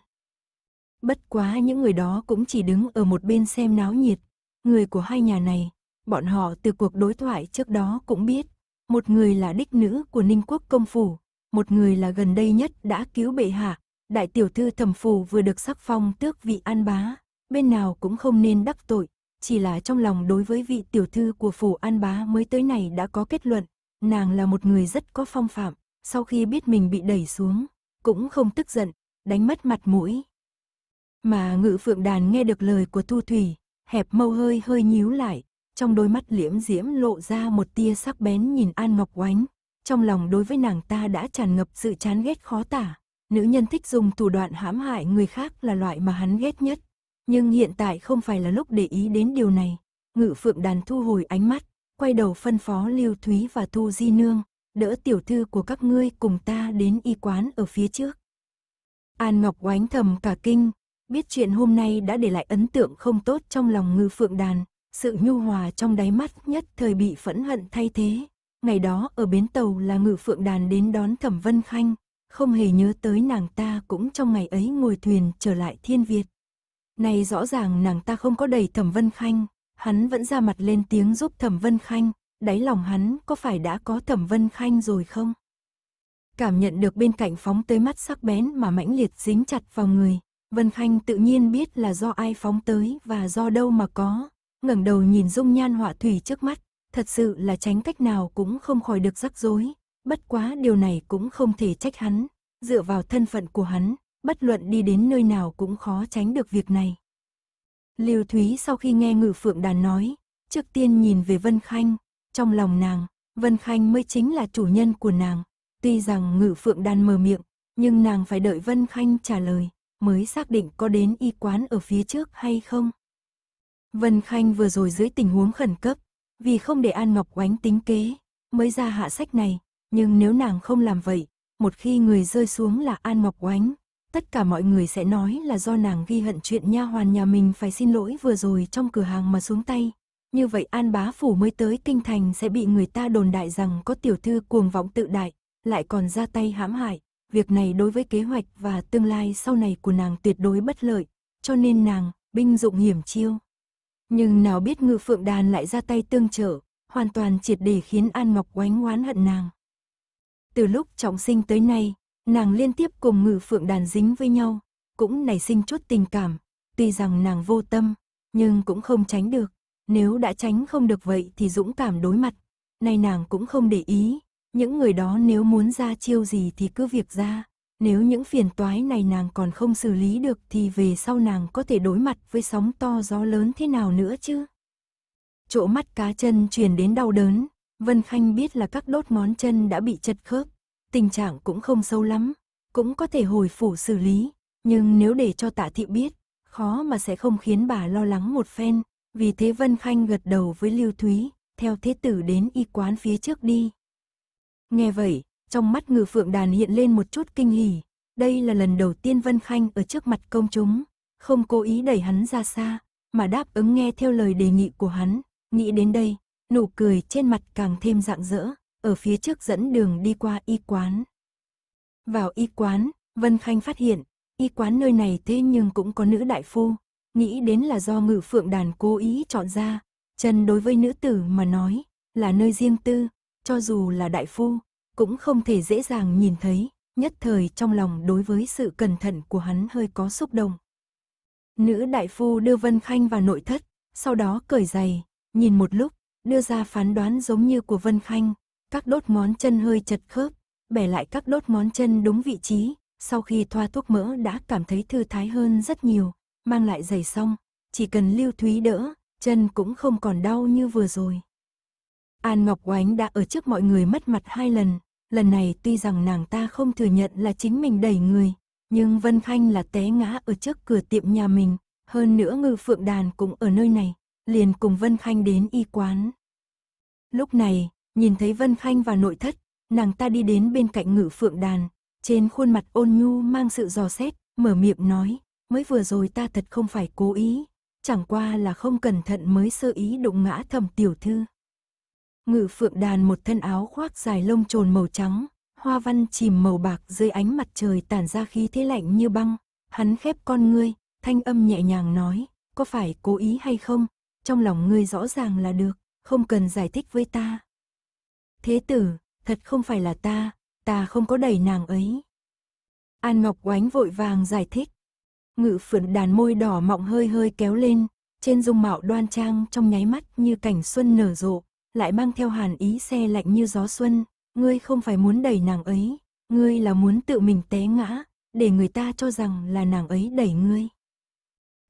Bất quá những người đó cũng chỉ đứng ở một bên xem náo nhiệt, người của hai nhà này Bọn họ từ cuộc đối thoại trước đó cũng biết, một người là đích nữ của Ninh Quốc công phủ, một người là gần đây nhất đã cứu bệ hạ, đại tiểu thư thẩm phù vừa được sắc phong tước vị an bá, bên nào cũng không nên đắc tội, chỉ là trong lòng đối với vị tiểu thư của phủ an bá mới tới này đã có kết luận, nàng là một người rất có phong phạm, sau khi biết mình bị đẩy xuống, cũng không tức giận, đánh mất mặt mũi. Mà ngự phượng đàn nghe được lời của Thu Thủy, hẹp mâu hơi hơi nhíu lại, trong đôi mắt liễm diễm lộ ra một tia sắc bén nhìn An Ngọc Oánh. Trong lòng đối với nàng ta đã tràn ngập sự chán ghét khó tả. Nữ nhân thích dùng thủ đoạn hãm hại người khác là loại mà hắn ghét nhất. Nhưng hiện tại không phải là lúc để ý đến điều này. Ngự phượng đàn thu hồi ánh mắt, quay đầu phân phó Lưu Thúy và Thu Di Nương, đỡ tiểu thư của các ngươi cùng ta đến y quán ở phía trước. An Ngọc oánh thầm cả kinh, biết chuyện hôm nay đã để lại ấn tượng không tốt trong lòng ngự phượng đàn, sự nhu hòa trong đáy mắt nhất thời bị phẫn hận thay thế. Ngày đó ở bến tàu là ngự phượng đàn đến đón Thẩm Vân Khanh, không hề nhớ tới nàng ta cũng trong ngày ấy ngồi thuyền trở lại thiên Việt. Này rõ ràng nàng ta không có đầy Thẩm Vân Khanh, hắn vẫn ra mặt lên tiếng giúp Thẩm Vân Khanh, đáy lòng hắn có phải đã có Thẩm Vân Khanh rồi không? Cảm nhận được bên cạnh phóng tới mắt sắc bén mà mãnh liệt dính chặt vào người, Vân Khanh tự nhiên biết là do ai phóng tới và do đâu mà có, ngẩng đầu nhìn dung nhan họa thủy trước mắt, thật sự là tránh cách nào cũng không khỏi được rắc rối, bất quá điều này cũng không thể trách hắn, dựa vào thân phận của hắn, bất luận đi đến nơi nào cũng khó tránh được việc này. Lưu Thúy sau khi nghe Ngự Phượng Đàn nói, trước tiên nhìn về Vân Khanh, trong lòng nàng, Vân Khanh mới chính là chủ nhân của nàng, tuy rằng Ngự Phượng Đàn mở miệng, nhưng nàng phải đợi Vân Khanh trả lời, mới xác định có đến y quán ở phía trước hay không. Vân Khanh vừa rồi dưới tình huống khẩn cấp, vì không để An Ngọc oánh tính kế, mới ra hạ sách này, nhưng nếu nàng không làm vậy, một khi người rơi xuống là An Ngọc oánh, tất cả mọi người sẽ nói là do nàng ghi hận chuyện nha hoàn nhà mình phải xin lỗi vừa rồi trong cửa hàng mà xuống tay. Như vậy An Bá Phủ mới tới Kinh Thành sẽ bị người ta đồn đại rằng có tiểu thư cuồng vọng tự đại, lại còn ra tay hãm hại. Việc này đối với kế hoạch và tương lai sau này của nàng tuyệt đối bất lợi, cho nên nàng, binh dụng hiểm chiêu, nhưng nào biết ngư phượng đàn lại ra tay tương trở, hoàn toàn triệt để khiến An Ngọc oánh oán hận nàng. Từ lúc trọng sinh tới nay, nàng liên tiếp cùng ngự phượng đàn dính với nhau, cũng nảy sinh chút tình cảm, tuy rằng nàng vô tâm, nhưng cũng không tránh được, nếu đã tránh không được vậy thì dũng cảm đối mặt, nay nàng cũng không để ý, những người đó nếu muốn ra chiêu gì thì cứ việc ra, nếu những phiền toái này nàng còn không xử lý được thì về sau nàng có thể đối mặt với sóng to gió lớn thế nào nữa chứ? Chỗ mắt cá chân truyền đến đau đớn, Vân Khanh biết là các đốt ngón chân đã bị chật khớp, tình trạng cũng không sâu lắm, cũng có thể hồi phủ xử lý, nhưng nếu để cho tạ thị biết, khó mà sẽ không khiến bà lo lắng một phen, vì thế Vân Khanh gật đầu với Lưu Thúy, theo thế tử đến y quán phía trước đi. Nghe vậy, trong mắt ngự phượng đàn hiện lên một chút kinh hỉ. Đây là lần đầu tiên Vân Khanh ở trước mặt công chúng, không cố ý đẩy hắn ra xa, mà đáp ứng nghe theo lời đề nghị của hắn. Nghĩ đến đây, nụ cười trên mặt càng thêm rạng rỡ, ở phía trước dẫn đường đi qua y quán. Vào y quán, Vân Khanh phát hiện, y quán nơi này thế nhưng cũng có nữ đại phu, nghĩ đến là do ngự phượng đàn cố ý chọn ra, chân đối với nữ tử mà nói, là nơi riêng tư, cho dù là đại phu, cũng không thể dễ dàng nhìn thấy, nhất thời trong lòng đối với sự cẩn thận của hắn hơi có xúc động. Nữ đại phu đưa Vân Khanh vào nội thất, sau đó cởi giày, nhìn một lúc, đưa ra phán đoán giống như của Vân Khanh, các đốt món chân hơi chật khớp, bẻ lại các đốt món chân đúng vị trí, sau khi thoa thuốc mỡ đã cảm thấy thư thái hơn rất nhiều, mang lại giày xong, chỉ cần lưu thúy đỡ, chân cũng không còn đau như vừa rồi. An Ngọc Oánh đã ở trước mọi người mất mặt hai lần, Lần này tuy rằng nàng ta không thừa nhận là chính mình đẩy người, nhưng Vân Khanh là té ngã ở trước cửa tiệm nhà mình, hơn nữa ngư phượng đàn cũng ở nơi này, liền cùng Vân Khanh đến y quán. Lúc này, nhìn thấy Vân Khanh và nội thất, nàng ta đi đến bên cạnh ngự phượng đàn, trên khuôn mặt ôn nhu mang sự dò xét, mở miệng nói, mới vừa rồi ta thật không phải cố ý, chẳng qua là không cẩn thận mới sơ ý đụng ngã thầm tiểu thư. Ngự phượng đàn một thân áo khoác dài lông trồn màu trắng, hoa văn chìm màu bạc dưới ánh mặt trời tản ra khí thế lạnh như băng. Hắn khép con ngươi, thanh âm nhẹ nhàng nói, có phải cố ý hay không? Trong lòng ngươi rõ ràng là được, không cần giải thích với ta. Thế tử, thật không phải là ta, ta không có đẩy nàng ấy. An Ngọc Oánh vội vàng giải thích. Ngự phượng đàn môi đỏ mọng hơi hơi kéo lên, trên dung mạo đoan trang trong nháy mắt như cảnh xuân nở rộ, lại mang theo hàn ý xe lạnh như gió xuân, ngươi không phải muốn đẩy nàng ấy, ngươi là muốn tự mình té ngã, để người ta cho rằng là nàng ấy đẩy ngươi.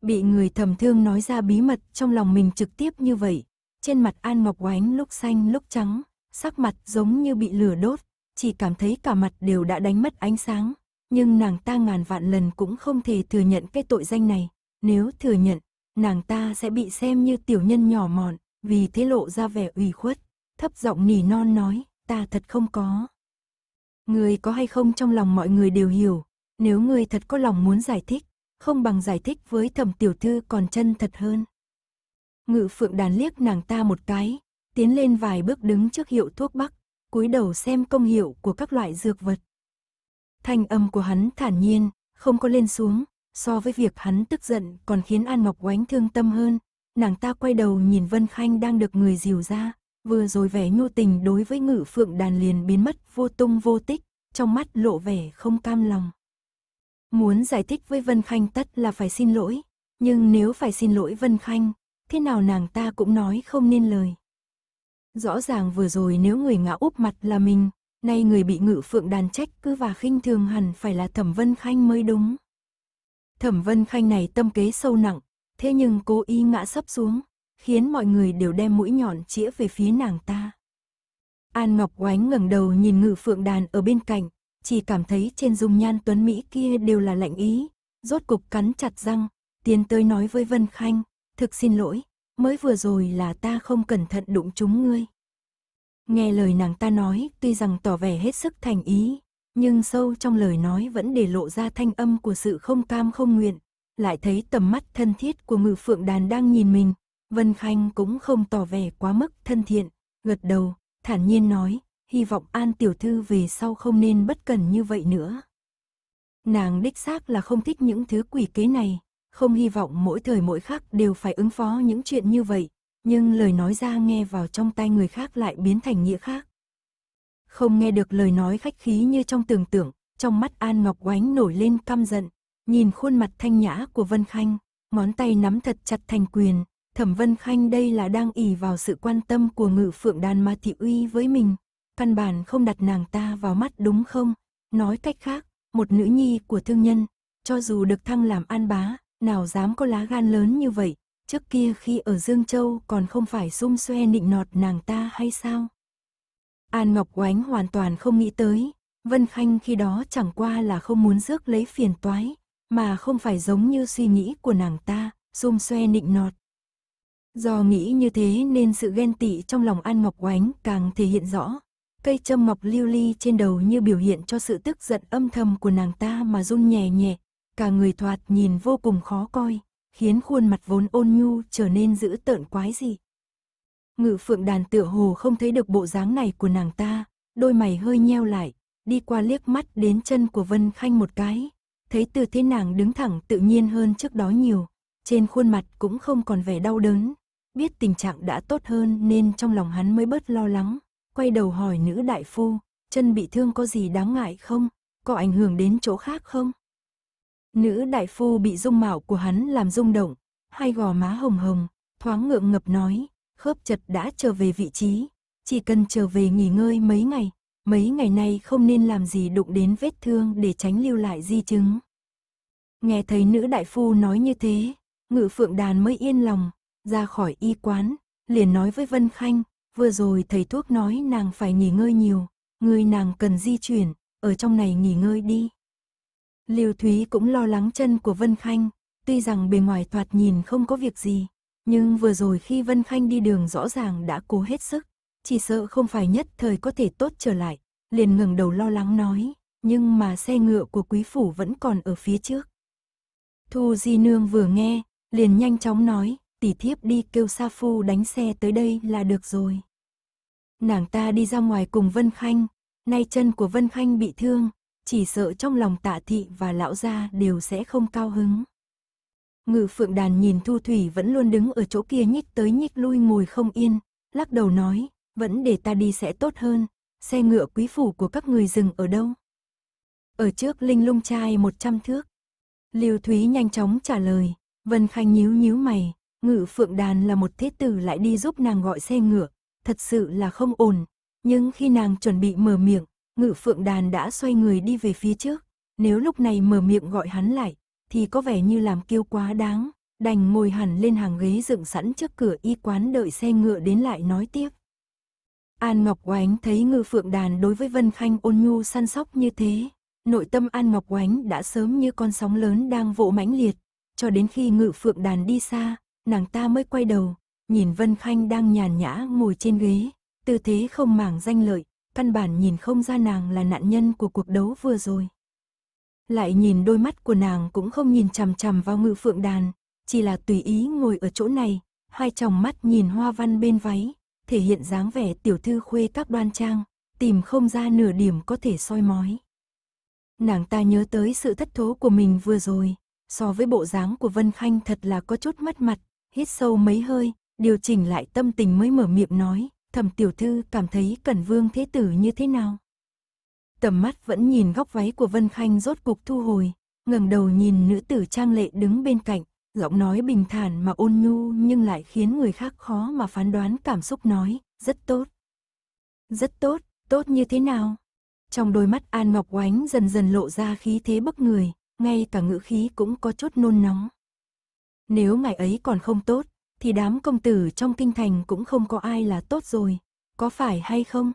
Bị người thầm thương nói ra bí mật trong lòng mình trực tiếp như vậy, trên mặt An Ngọc Oánh lúc xanh lúc trắng, sắc mặt giống như bị lửa đốt, chỉ cảm thấy cả mặt đều đã đánh mất ánh sáng, nhưng nàng ta ngàn vạn lần cũng không thể thừa nhận cái tội danh này, nếu thừa nhận, nàng ta sẽ bị xem như tiểu nhân nhỏ mọn, vì thế lộ ra vẻ ủy khuất, thấp giọng nỉ non nói, ta thật không có. Người có hay không trong lòng mọi người đều hiểu, nếu người thật có lòng muốn giải thích, không bằng giải thích với thẩm tiểu thư còn chân thật hơn. Ngự phượng đàn liếc nàng ta một cái, tiến lên vài bước đứng trước hiệu thuốc bắc, cúi đầu xem công hiệu của các loại dược vật. Thanh âm của hắn thản nhiên, không có lên xuống, so với việc hắn tức giận còn khiến An Ngọc oánh thương tâm hơn, nàng ta quay đầu nhìn Vân Khanh đang được người dìu ra, vừa rồi vẻ nhu tình đối với ngự phượng đàn liền biến mất vô tung vô tích, trong mắt lộ vẻ không cam lòng. Muốn giải thích với Vân Khanh tất là phải xin lỗi, nhưng nếu phải xin lỗi Vân Khanh, thế nào nàng ta cũng nói không nên lời. Rõ ràng vừa rồi nếu người ngã úp mặt là mình, nay người bị ngự phượng đàn trách cứ và khinh thường hẳn phải là Thẩm Vân Khanh mới đúng. Thẩm Vân Khanh này tâm kế sâu nặng, Thế nhưng cố ý ngã sấp xuống, khiến mọi người đều đem mũi nhọn chĩa về phía nàng ta. An Ngọc Oánh ngẩng đầu nhìn ngự phượng đàn ở bên cạnh, chỉ cảm thấy trên dung nhan tuấn Mỹ kia đều là lạnh ý, rốt cục cắn chặt răng, tiến tới nói với Vân Khanh, thực xin lỗi, mới vừa rồi là ta không cẩn thận đụng chúng ngươi. Nghe lời nàng ta nói, tuy rằng tỏ vẻ hết sức thành ý, nhưng sâu trong lời nói vẫn để lộ ra thanh âm của sự không cam không nguyện, lại thấy tầm mắt thân thiết của Ngự Phượng Đàn đang nhìn mình, Vân Khanh cũng không tỏ vẻ quá mức thân thiện, gật đầu, thản nhiên nói, hy vọng An tiểu thư về sau không nên bất cần như vậy nữa. Nàng đích xác là không thích những thứ quỷ kế này, không hy vọng mỗi thời mỗi khắc đều phải ứng phó những chuyện như vậy, nhưng lời nói ra nghe vào trong tay người khác lại biến thành nghĩa khác. Không nghe được lời nói khách khí như trong tưởng tượng, trong mắt An Ngọc Oánh nổi lên căm giận, Nhìn khuôn mặt thanh nhã của Vân Khanh, ngón tay nắm thật chặt thành quyền, Thẩm Vân Khanh đây là đang ỉ vào sự quan tâm của ngự phượng đàn ma thị uy với mình. Căn bản không đặt nàng ta vào mắt đúng không? Nói cách khác, một nữ nhi của thương nhân, cho dù được thăng làm an bá, nào dám có lá gan lớn như vậy, trước kia khi ở Dương Châu còn không phải xung xoe nịnh nọt nàng ta hay sao? An Ngọc Oánh hoàn toàn không nghĩ tới, Vân Khanh khi đó chẳng qua là không muốn rước lấy phiền toái, mà không phải giống như suy nghĩ của nàng ta, xung xoe nịnh nọt. Do nghĩ như thế nên sự ghen tị trong lòng An Ngọc Oánh càng thể hiện rõ. Cây châm mọc lưu ly trên đầu như biểu hiện cho sự tức giận âm thầm của nàng ta mà run nhẹ nhẹ, cả người thoạt nhìn vô cùng khó coi, khiến khuôn mặt vốn ôn nhu trở nên dữ tợn quái dị. Ngự phượng đàn tựa hồ không thấy được bộ dáng này của nàng ta, đôi mày hơi nheo lại, đi qua liếc mắt đến chân của Vân Khanh một cái, thấy tư thế nàng đứng thẳng tự nhiên hơn trước đó nhiều, trên khuôn mặt cũng không còn vẻ đau đớn. Biết tình trạng đã tốt hơn nên trong lòng hắn mới bớt lo lắng, quay đầu hỏi nữ đại phu, chân bị thương có gì đáng ngại không, có ảnh hưởng đến chỗ khác không? Nữ đại phu bị dung mạo của hắn làm rung động, hai gò má hồng hồng, thoáng ngượng ngập nói, khớp chật đã trở về vị trí, chỉ cần trở về nghỉ ngơi mấy ngày, mấy ngày nay không nên làm gì đụng đến vết thương để tránh lưu lại di chứng. Nghe thấy nữ đại phu nói như thế, ngự phượng đàn mới yên lòng, ra khỏi y quán, liền nói với Vân Khanh, vừa rồi thầy thuốc nói nàng phải nghỉ ngơi nhiều, người nàng cần di chuyển, ở trong này nghỉ ngơi đi. Liêu Thúy cũng lo lắng chân của Vân Khanh, tuy rằng bề ngoài thoạt nhìn không có việc gì, nhưng vừa rồi khi Vân Khanh đi đường rõ ràng đã cố hết sức chỉ sợ không phải nhất thời có thể tốt trở lại, liền ngừng đầu lo lắng nói, nhưng mà xe ngựa của quý phủ vẫn còn ở phía trước. Thu Di Nương vừa nghe, liền nhanh chóng nói, tỷ thiếp đi kêu Sa Phu đánh xe tới đây là được rồi. Nàng ta đi ra ngoài cùng Vân Khanh, nay chân của Vân Khanh bị thương, chỉ sợ trong lòng tạ thị và lão gia đều sẽ không cao hứng. Ngự phượng đàn nhìn Thu Thủy vẫn luôn đứng ở chỗ kia nhích tới nhích lui ngồi không yên, lắc đầu nói, vẫn để ta đi sẽ tốt hơn, xe ngựa quý phủ của các người dừng ở đâu? Ở trước linh lung trai 100 thước. liêu Thúy nhanh chóng trả lời, Vân Khanh nhíu nhíu mày, ngự phượng đàn là một thế tử lại đi giúp nàng gọi xe ngựa, thật sự là không ổn. Nhưng khi nàng chuẩn bị mở miệng, ngự phượng đàn đã xoay người đi về phía trước. Nếu lúc này mở miệng gọi hắn lại, thì có vẻ như làm kiêu quá đáng, đành ngồi hẳn lên hàng ghế dựng sẵn trước cửa y quán đợi xe ngựa đến lại nói tiếp. An Ngọc Oánh thấy ngư phượng đàn đối với Vân Khanh ôn nhu săn sóc như thế. Nội tâm An Ngọc Oánh đã sớm như con sóng lớn đang vỗ mãnh liệt. Cho đến khi ngự phượng đàn đi xa, nàng ta mới quay đầu, nhìn Vân Khanh đang nhàn nhã ngồi trên ghế, tư thế không màng danh lợi, căn bản nhìn không ra nàng là nạn nhân của cuộc đấu vừa rồi. Lại nhìn đôi mắt của nàng cũng không nhìn chằm chằm vào ngự phượng đàn, chỉ là tùy ý ngồi ở chỗ này, hai tròng mắt nhìn hoa văn bên váy, thể hiện dáng vẻ tiểu thư khuê các đoan trang, tìm không ra nửa điểm có thể soi mói. Nàng ta nhớ tới sự thất thố của mình vừa rồi, so với bộ dáng của Vân Khanh thật là có chút mất mặt, hít sâu mấy hơi, điều chỉnh lại tâm tình mới mở miệng nói, thẩm tiểu thư cảm thấy cẩn vương thế tử như thế nào. Tầm mắt vẫn nhìn góc váy của Vân Khanh rốt cục thu hồi, ngẩng đầu nhìn nữ tử trang lệ đứng bên cạnh, Giọng nói bình thản mà ôn nhu nhưng lại khiến người khác khó mà phán đoán cảm xúc nói, rất tốt. Rất tốt, tốt như thế nào? Trong đôi mắt An Ngọc Oánh dần dần lộ ra khí thế bức người, ngay cả ngữ khí cũng có chút nôn nóng. Nếu ngày ấy còn không tốt, thì đám công tử trong kinh thành cũng không có ai là tốt rồi, có phải hay không?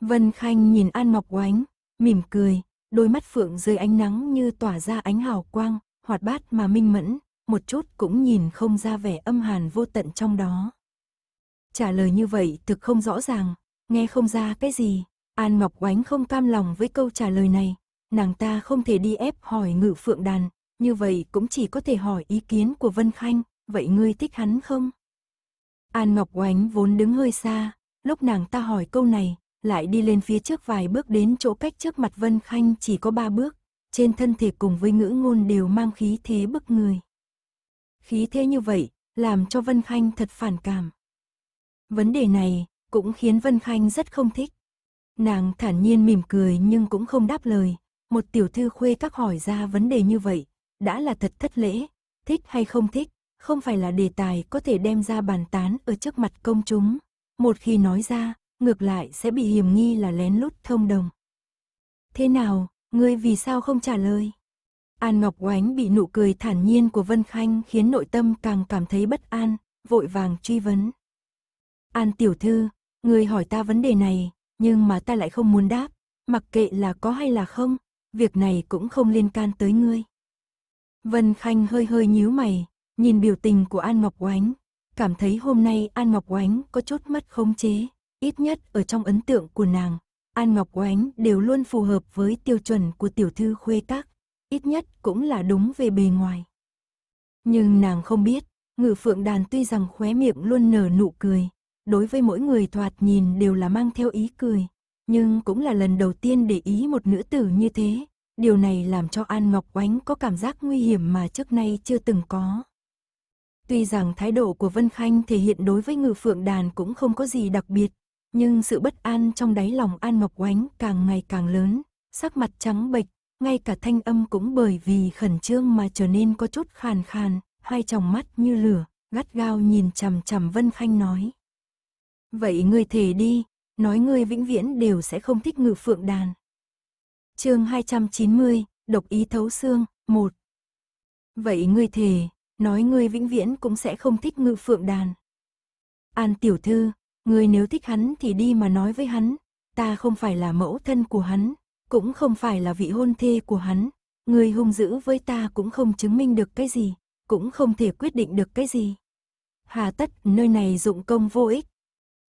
Vân Khanh nhìn An Ngọc Oánh, mỉm cười, đôi mắt phượng dưới ánh nắng như tỏa ra ánh hào quang, hoạt bát mà minh mẫn, một chút cũng nhìn không ra vẻ âm hàn vô tận trong đó. Trả lời như vậy thực không rõ ràng, nghe không ra cái gì, An Ngọc Oánh không cam lòng với câu trả lời này, nàng ta không thể đi ép hỏi ngự phượng đàn, như vậy cũng chỉ có thể hỏi ý kiến của Vân Khanh, vậy ngươi thích hắn không? An Ngọc Oánh vốn đứng hơi xa, lúc nàng ta hỏi câu này, lại đi lên phía trước vài bước đến chỗ cách trước mặt Vân Khanh chỉ có ba bước, trên thân thể cùng với ngữ ngôn đều mang khí thế bức người khí thế như vậy, làm cho Vân Khanh thật phản cảm. Vấn đề này cũng khiến Vân Khanh rất không thích. Nàng thản nhiên mỉm cười nhưng cũng không đáp lời, một tiểu thư khuê các hỏi ra vấn đề như vậy, đã là thật thất lễ, thích hay không thích, không phải là đề tài có thể đem ra bàn tán ở trước mặt công chúng, một khi nói ra, ngược lại sẽ bị hiểm nghi là lén lút thông đồng. Thế nào, ngươi vì sao không trả lời? An Ngọc Oánh bị nụ cười thản nhiên của Vân Khanh khiến nội tâm càng cảm thấy bất an, vội vàng truy vấn. An tiểu thư, người hỏi ta vấn đề này, nhưng mà ta lại không muốn đáp, mặc kệ là có hay là không, việc này cũng không liên can tới ngươi. Vân Khanh hơi hơi nhíu mày, nhìn biểu tình của An Ngọc Oánh, cảm thấy hôm nay An Ngọc Oánh có chút mất khống chế, ít nhất ở trong ấn tượng của nàng, An Ngọc Oánh đều luôn phù hợp với tiêu chuẩn của tiểu thư khuê các, ít nhất cũng là đúng về bề ngoài. Nhưng nàng không biết, ngự phượng đàn tuy rằng khóe miệng luôn nở nụ cười, đối với mỗi người thoạt nhìn đều là mang theo ý cười, nhưng cũng là lần đầu tiên để ý một nữ tử như thế, điều này làm cho An Ngọc Oánh có cảm giác nguy hiểm mà trước nay chưa từng có. Tuy rằng thái độ của Vân Khanh thể hiện đối với ngự phượng đàn cũng không có gì đặc biệt, nhưng sự bất an trong đáy lòng An Ngọc Oánh càng ngày càng lớn, sắc mặt trắng bệch, ngay cả thanh âm cũng bởi vì khẩn trương mà trở nên có chút khàn khàn, hai tròng mắt như lửa, gắt gao nhìn chằm chằm Vân Khanh nói. Vậy ngươi thề đi, nói ngươi vĩnh viễn đều sẽ không thích ngự phượng đàn. chương 290, Độc ý thấu xương, 1. Vậy ngươi thề, nói ngươi vĩnh viễn cũng sẽ không thích ngự phượng đàn. An tiểu thư, ngươi nếu thích hắn thì đi mà nói với hắn, ta không phải là mẫu thân của hắn, cũng không phải là vị hôn thê của hắn, người hung dữ với ta cũng không chứng minh được cái gì, cũng không thể quyết định được cái gì. Hà tất nơi này dụng công vô ích.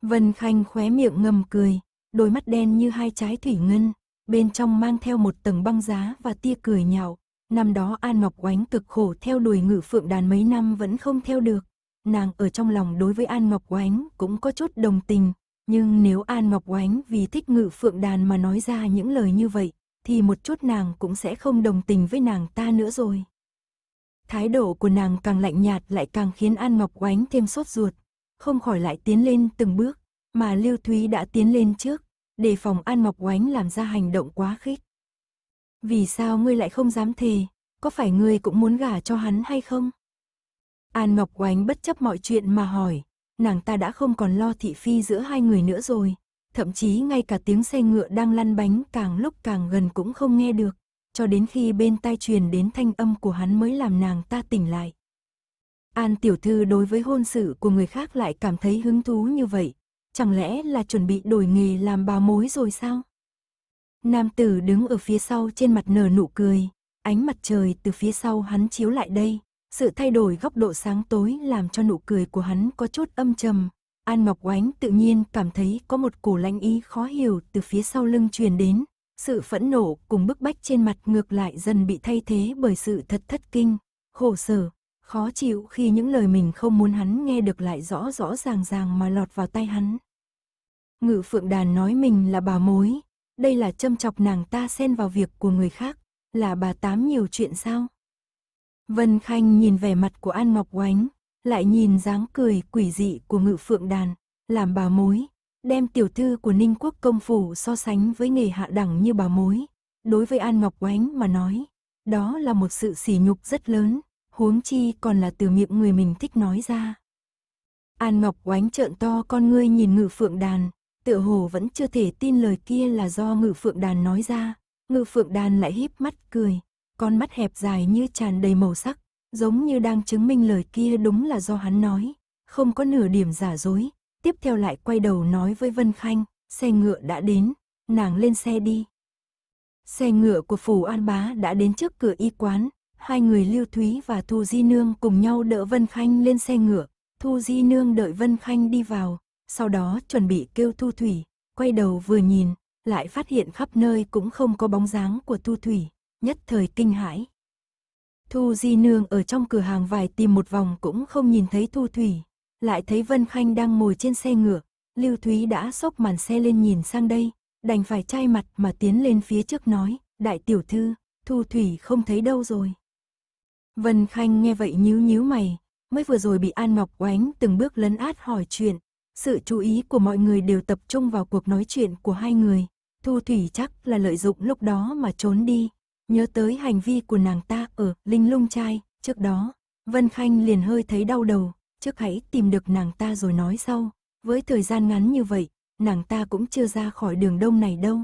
Vân Khanh khóe miệng ngầm cười, đôi mắt đen như hai trái thủy ngân, bên trong mang theo một tầng băng giá và tia cười nhạo. Năm đó An Ngọc Oánh cực khổ theo đuổi ngự phượng đàn mấy năm vẫn không theo được. Nàng ở trong lòng đối với An Ngọc Oánh cũng có chút đồng tình, nhưng nếu An Ngọc Oánh vì thích ngự phượng đàn mà nói ra những lời như vậy, thì một chút nàng cũng sẽ không đồng tình với nàng ta nữa rồi. Thái độ của nàng càng lạnh nhạt lại càng khiến An Ngọc Oánh thêm sốt ruột, không khỏi lại tiến lên từng bước, mà Lưu Thúy đã tiến lên trước, để phòng An Ngọc Oánh làm ra hành động quá khích. Vì sao ngươi lại không dám thề, có phải ngươi cũng muốn gả cho hắn hay không? An Ngọc Oánh bất chấp mọi chuyện mà hỏi, nàng ta đã không còn lo thị phi giữa hai người nữa rồi. Thậm chí ngay cả tiếng xe ngựa đang lăn bánh càng lúc càng gần cũng không nghe được, cho đến khi bên tai truyền đến thanh âm của hắn mới làm nàng ta tỉnh lại. An tiểu thư đối với hôn sự của người khác lại cảm thấy hứng thú như vậy, chẳng lẽ là chuẩn bị đổi nghề làm bà mối rồi sao? Nam tử đứng ở phía sau trên mặt nở nụ cười, ánh mặt trời từ phía sau hắn chiếu lại đây, sự thay đổi góc độ sáng tối làm cho nụ cười của hắn có chút âm trầm. An Ngọc Oánh tự nhiên cảm thấy có một cổ lạnh ý khó hiểu từ phía sau lưng truyền đến. Sự phẫn nộ cùng bức bách trên mặt ngược lại dần bị thay thế bởi sự thật thất kinh, khổ sở, khó chịu khi những lời mình không muốn hắn nghe được lại rõ rõ ràng ràng mà lọt vào tay hắn. Ngự Phượng Đàn nói mình là bà mối, đây là châm chọc nàng ta xen vào việc của người khác, là bà tám nhiều chuyện sao? Vân Khanh nhìn vẻ mặt của An Ngọc Oánh, lại nhìn dáng cười quỷ dị của ngự phượng đàn, làm bà mối, đem tiểu thư của Ninh Quốc công phủ so sánh với nghề hạ đẳng như bà mối. Đối với An Ngọc Oánh mà nói, đó là một sự sỉ nhục rất lớn, huống chi còn là từ miệng người mình thích nói ra. An Ngọc Oánh trợn to con ngươi nhìn ngự phượng đàn, tựa hồ vẫn chưa thể tin lời kia là do ngự phượng đàn nói ra, ngự phượng đàn lại híp mắt cười, con mắt hẹp dài như tràn đầy màu sắc, giống như đang chứng minh lời kia đúng là do hắn nói, không có nửa điểm giả dối. Tiếp theo lại quay đầu nói với Vân Khanh, xe ngựa đã đến, nàng lên xe đi. Xe ngựa của phủ An Bá đã đến trước cửa y quán, hai người Lưu Thúy và Thu Di Nương cùng nhau đỡ Vân Khanh lên xe ngựa, Thu Di Nương đợi Vân Khanh đi vào, sau đó chuẩn bị kêu Thu Thủy, quay đầu vừa nhìn, lại phát hiện khắp nơi cũng không có bóng dáng của Thu Thủy, nhất thời kinh hãi. Thu Di Nương ở trong cửa hàng vải tìm một vòng cũng không nhìn thấy Thu Thủy, lại thấy Vân Khanh đang ngồi trên xe ngựa, Lưu Thúy đã xốc màn xe lên nhìn sang đây, đành phải chai mặt mà tiến lên phía trước nói, đại tiểu thư, Thu Thủy không thấy đâu rồi. Vân Khanh nghe vậy nhíu nhíu mày, mới vừa rồi bị An Ngọc oánh từng bước lấn át hỏi chuyện, sự chú ý của mọi người đều tập trung vào cuộc nói chuyện của hai người, Thu Thủy chắc là lợi dụng lúc đó mà trốn đi, Nhớ tới hành vi của nàng ta ở Linh Lung Trai trước đó, Vân Khanh liền hơi thấy đau đầu, trước hãy tìm được nàng ta rồi nói sau. Với thời gian ngắn như vậy, nàng ta cũng chưa ra khỏi đường đông này đâu.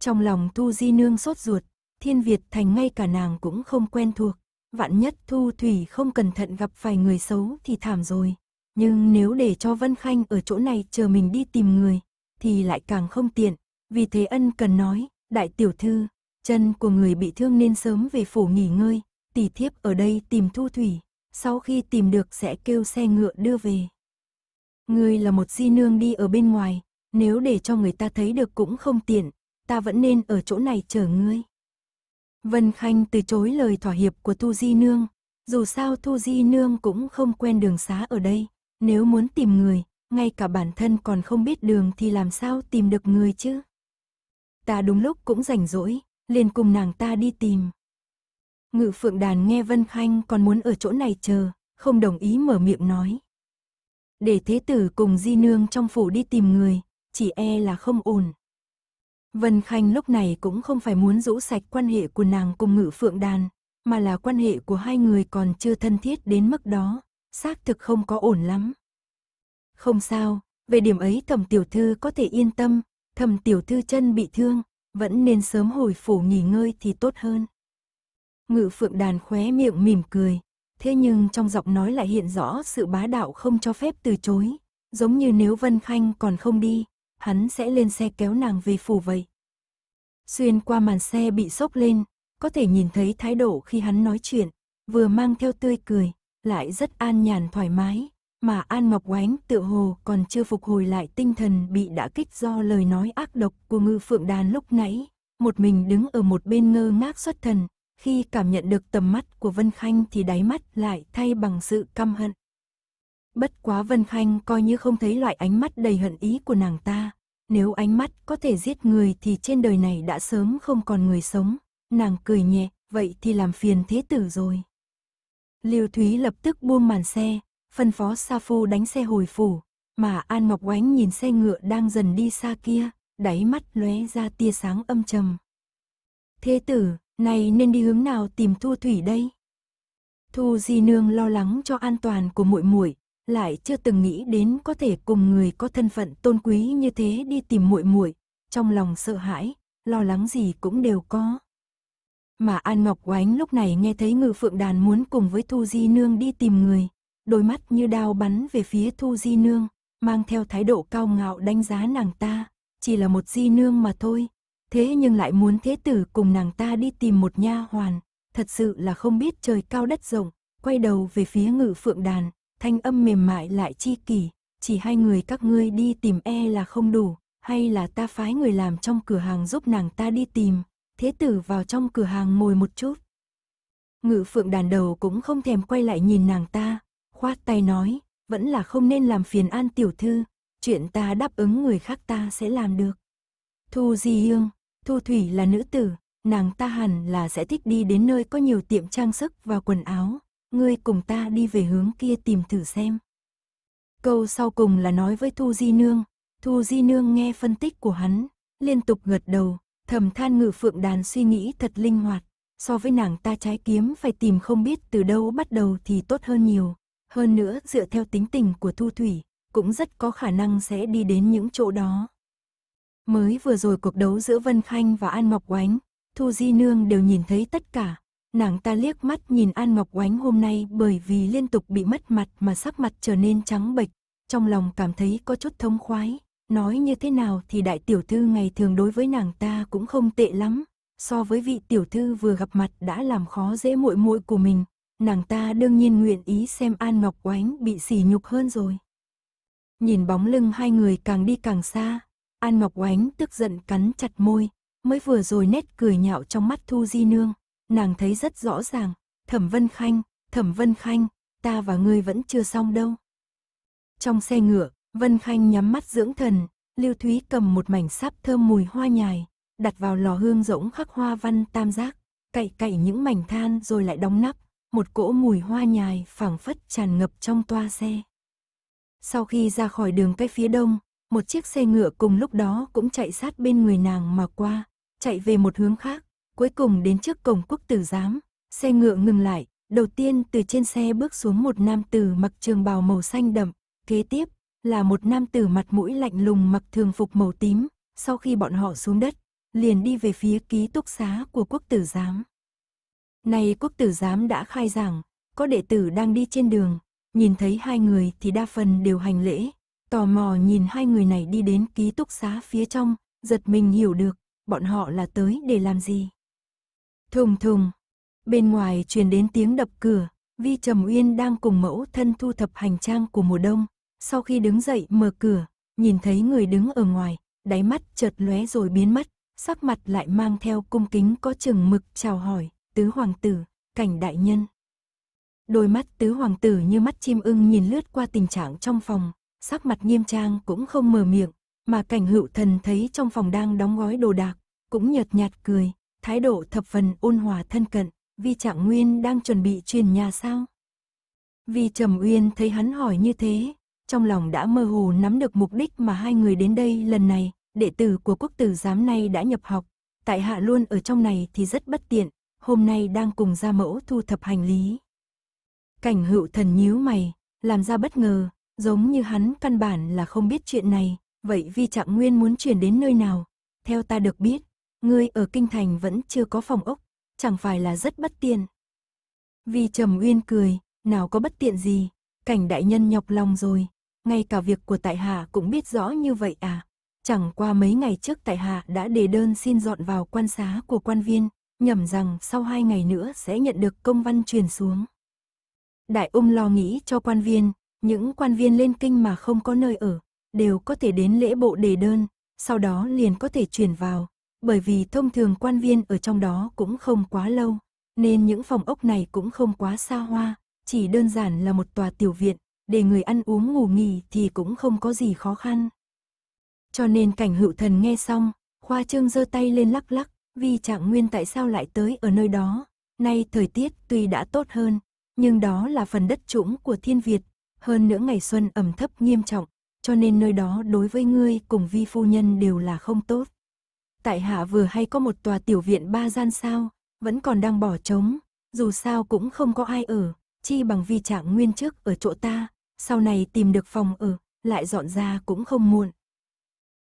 Trong lòng Thu Di Nương sốt ruột, Thiên Việt Thành ngay cả nàng cũng không quen thuộc. Vạn nhất Thu Thủy không cẩn thận gặp phải người xấu thì thảm rồi. Nhưng nếu để cho Vân Khanh ở chỗ này chờ mình đi tìm người, thì lại càng không tiện. Vì thế ân cần nói, đại tiểu thư, Chân của người bị thương nên sớm về phủ nghỉ ngơi, tỷ thiếp ở đây tìm thu thủy, sau khi tìm được sẽ kêu xe ngựa đưa về. Ngươi là một di nương đi ở bên ngoài, nếu để cho người ta thấy được cũng không tiện, ta vẫn nên ở chỗ này chờ ngươi. Vân Khanh từ chối lời thỏa hiệp của Thu Di Nương, dù sao Thu Di Nương cũng không quen đường xá ở đây, nếu muốn tìm người, ngay cả bản thân còn không biết đường thì làm sao tìm được người chứ. Ta đúng lúc cũng rảnh rỗi, liền cùng nàng ta đi tìm. Ngự phượng đàn nghe Vân Khanh còn muốn ở chỗ này chờ, không đồng ý mở miệng nói. Để thế tử cùng di nương trong phủ đi tìm người, chỉ e là không ổn. Vân Khanh lúc này cũng không phải muốn rũ sạch quan hệ của nàng cùng ngự phượng đàn, mà là quan hệ của hai người còn chưa thân thiết đến mức đó, xác thực không có ổn lắm. Không sao, về điểm ấy thầm tiểu thư có thể yên tâm, thầm tiểu thư chân bị thương, vẫn nên sớm hồi phủ nghỉ ngơi thì tốt hơn. Ngự phượng đàn khóe miệng mỉm cười, thế nhưng trong giọng nói lại hiện rõ sự bá đạo không cho phép từ chối, giống như nếu Vân Khanh còn không đi, hắn sẽ lên xe kéo nàng về phủ vậy. Xuyên qua màn xe bị sốc lên, có thể nhìn thấy thái độ khi hắn nói chuyện, vừa mang theo tươi cười, lại rất an nhàn thoải mái, mà An Ngọc Oánh tự hồ còn chưa phục hồi lại tinh thần bị đã kích do lời nói ác độc của ngư phượng đàn lúc nãy. Một mình đứng ở một bên ngơ ngác xuất thần, khi cảm nhận được tầm mắt của Vân Khanh thì đáy mắt lại thay bằng sự căm hận. Bất quá Vân Khanh coi như không thấy loại ánh mắt đầy hận ý của nàng ta. Nếu ánh mắt có thể giết người thì trên đời này đã sớm không còn người sống. Nàng cười nhẹ, vậy thì làm phiền thế tử rồi. Liêu Thúy lập tức buông màn xe, phân phó Sa Phu đánh xe hồi phủ, mà An Ngọc Oánh nhìn xe ngựa đang dần đi xa kia, đáy mắt lóe ra tia sáng âm trầm. Thế tử, này nên đi hướng nào tìm Thu Thủy đây? Thu Di Nương lo lắng cho an toàn của muội muội, lại chưa từng nghĩ đến có thể cùng người có thân phận tôn quý như thế đi tìm muội muội, trong lòng sợ hãi, lo lắng gì cũng đều có. Mà An Ngọc Oánh lúc này nghe thấy Ngư Phượng Đàn muốn cùng với Thu Di Nương đi tìm người, đôi mắt như đao bắn về phía Thu Di Nương, mang theo thái độ cao ngạo đánh giá nàng ta, chỉ là một Di Nương mà thôi, thế nhưng lại muốn thế tử cùng nàng ta đi tìm một nha hoàn, thật sự là không biết trời cao đất rộng, quay đầu về phía ngự phượng đàn, thanh âm mềm mại lại chi kỷ, chỉ hai người các ngươi đi tìm e là không đủ, hay là ta phái người làm trong cửa hàng giúp nàng ta đi tìm, thế tử vào trong cửa hàng ngồi một chút. Ngự phượng đàn đầu cũng không thèm quay lại nhìn nàng ta, khoát tay nói, vẫn là không nên làm phiền an tiểu thư, chuyện ta đáp ứng người khác ta sẽ làm được. Thu Di Hương, Thu Thủy là nữ tử, nàng ta hẳn là sẽ thích đi đến nơi có nhiều tiệm trang sức và quần áo, ngươi cùng ta đi về hướng kia tìm thử xem. Câu sau cùng là nói với Thu Di Nương, Thu Di Nương nghe phân tích của hắn, liên tục gật đầu, thầm than ngự phượng đàn suy nghĩ thật linh hoạt, so với nàng ta trái kiếm phải tìm không biết từ đâu bắt đầu thì tốt hơn nhiều, hơn nữa, dựa theo tính tình của Thu Thủy, cũng rất có khả năng sẽ đi đến những chỗ đó. Mới vừa rồi cuộc đấu giữa Vân Khanh và An Ngọc Oánh, Thu Di Nương đều nhìn thấy tất cả. Nàng ta liếc mắt nhìn An Ngọc Oánh hôm nay bởi vì liên tục bị mất mặt mà sắc mặt trở nên trắng bệch, trong lòng cảm thấy có chút thông khoái. Nói như thế nào thì đại tiểu thư ngày thường đối với nàng ta cũng không tệ lắm, so với vị tiểu thư vừa gặp mặt đã làm khó dễ muội muội của mình, nàng ta đương nhiên nguyện ý xem An Ngọc Oánh bị sỉ nhục hơn rồi. Nhìn bóng lưng hai người càng đi càng xa, An Ngọc Oánh tức giận cắn chặt môi, mới vừa rồi nét cười nhạo trong mắt Thu Di Nương, nàng thấy rất rõ ràng, Thẩm Vân Khanh, Thẩm Vân Khanh, ta và ngươi vẫn chưa xong đâu. Trong xe ngựa, Vân Khanh nhắm mắt dưỡng thần, Lưu Thúy cầm một mảnh sáp thơm mùi hoa nhài, đặt vào lò hương rỗng khắc hoa văn tam giác, cậy cậy những mảnh than rồi lại đóng nắp, một cỗ mùi hoa nhài phảng phất tràn ngập trong toa xe. Sau khi ra khỏi đường cái phía đông, một chiếc xe ngựa cùng lúc đó cũng chạy sát bên người nàng mà qua, chạy về một hướng khác, cuối cùng đến trước cổng quốc tử giám, xe ngựa ngừng lại, đầu tiên từ trên xe bước xuống một nam tử mặc trường bào màu xanh đậm, kế tiếp là một nam tử mặt mũi lạnh lùng mặc thường phục màu tím, sau khi bọn họ xuống đất, liền đi về phía ký túc xá của quốc tử giám này quốc tử giám đã khai giảng, có đệ tử đang đi trên đường, nhìn thấy hai người thì đa phần đều hành lễ, tò mò nhìn hai người này đi đến ký túc xá phía trong, giật mình hiểu được, bọn họ là tới để làm gì. Thùng thùng, bên ngoài truyền đến tiếng đập cửa, Vi Trầm Uyên đang cùng mẫu thân thu thập hành trang của mùa đông, sau khi đứng dậy mở cửa, nhìn thấy người đứng ở ngoài, đáy mắt chợt lóe rồi biến mất, sắc mặt lại mang theo cung kính có chừng mực chào hỏi, tứ hoàng tử, cảnh đại nhân. Đôi mắt tứ hoàng tử như mắt chim ưng nhìn lướt qua tình trạng trong phòng, sắc mặt nghiêm trang cũng không mở miệng, mà cảnh hữu thần thấy trong phòng đang đóng gói đồ đạc, cũng nhợt nhạt cười, thái độ thập phần ôn hòa thân cận, vi trạng nguyên đang chuẩn bị truyền nhà sao. vì Trầm Uyên thấy hắn hỏi như thế, trong lòng đã mơ hồ nắm được mục đích mà hai người đến đây lần này, đệ tử của quốc tử giám nay đã nhập học, tại hạ luôn ở trong này thì rất bất tiện, hôm nay đang cùng gia mẫu thu thập hành lý. Cảnh hữu thần nhíu mày, làm ra bất ngờ, giống như hắn căn bản là không biết chuyện này, vậy vi trạng nguyên muốn chuyển đến nơi nào, theo ta được biết, ngươi ở kinh thành vẫn chưa có phòng ốc, chẳng phải là rất bất tiện. Vi trầm uyên cười, nào có bất tiện gì, cảnh đại nhân nhọc lòng rồi, ngay cả việc của tại hạ cũng biết rõ như vậy à. Chẳng qua mấy ngày trước tại hạ đã đề đơn xin dọn vào quan xá của quan viên, nhầm rằng sau hai ngày nữa sẽ nhận được công văn truyền xuống. Đại ung lo nghĩ cho quan viên, những quan viên lên kinh mà không có nơi ở, đều có thể đến lễ bộ đề đơn, sau đó liền có thể chuyển vào, bởi vì thông thường quan viên ở trong đó cũng không quá lâu, nên những phòng ốc này cũng không quá xa hoa, chỉ đơn giản là một tòa tiểu viện, để người ăn uống ngủ nghỉ thì cũng không có gì khó khăn. Cho nên cảnh hữu thần nghe xong, khoa trương giơ tay lên lắc lắc, Vi Trạng Nguyên tại sao lại tới ở nơi đó? Nay thời tiết tuy đã tốt hơn, nhưng đó là phần đất trũng của thiên Việt, hơn nữa ngày xuân ẩm thấp nghiêm trọng, cho nên nơi đó đối với ngươi cùng vi phu nhân đều là không tốt. Tại hạ vừa hay có một tòa tiểu viện ba gian sao, vẫn còn đang bỏ trống, dù sao cũng không có ai ở, chi bằng vi trạng nguyên trước ở chỗ ta, sau này tìm được phòng ở, lại dọn ra cũng không muộn.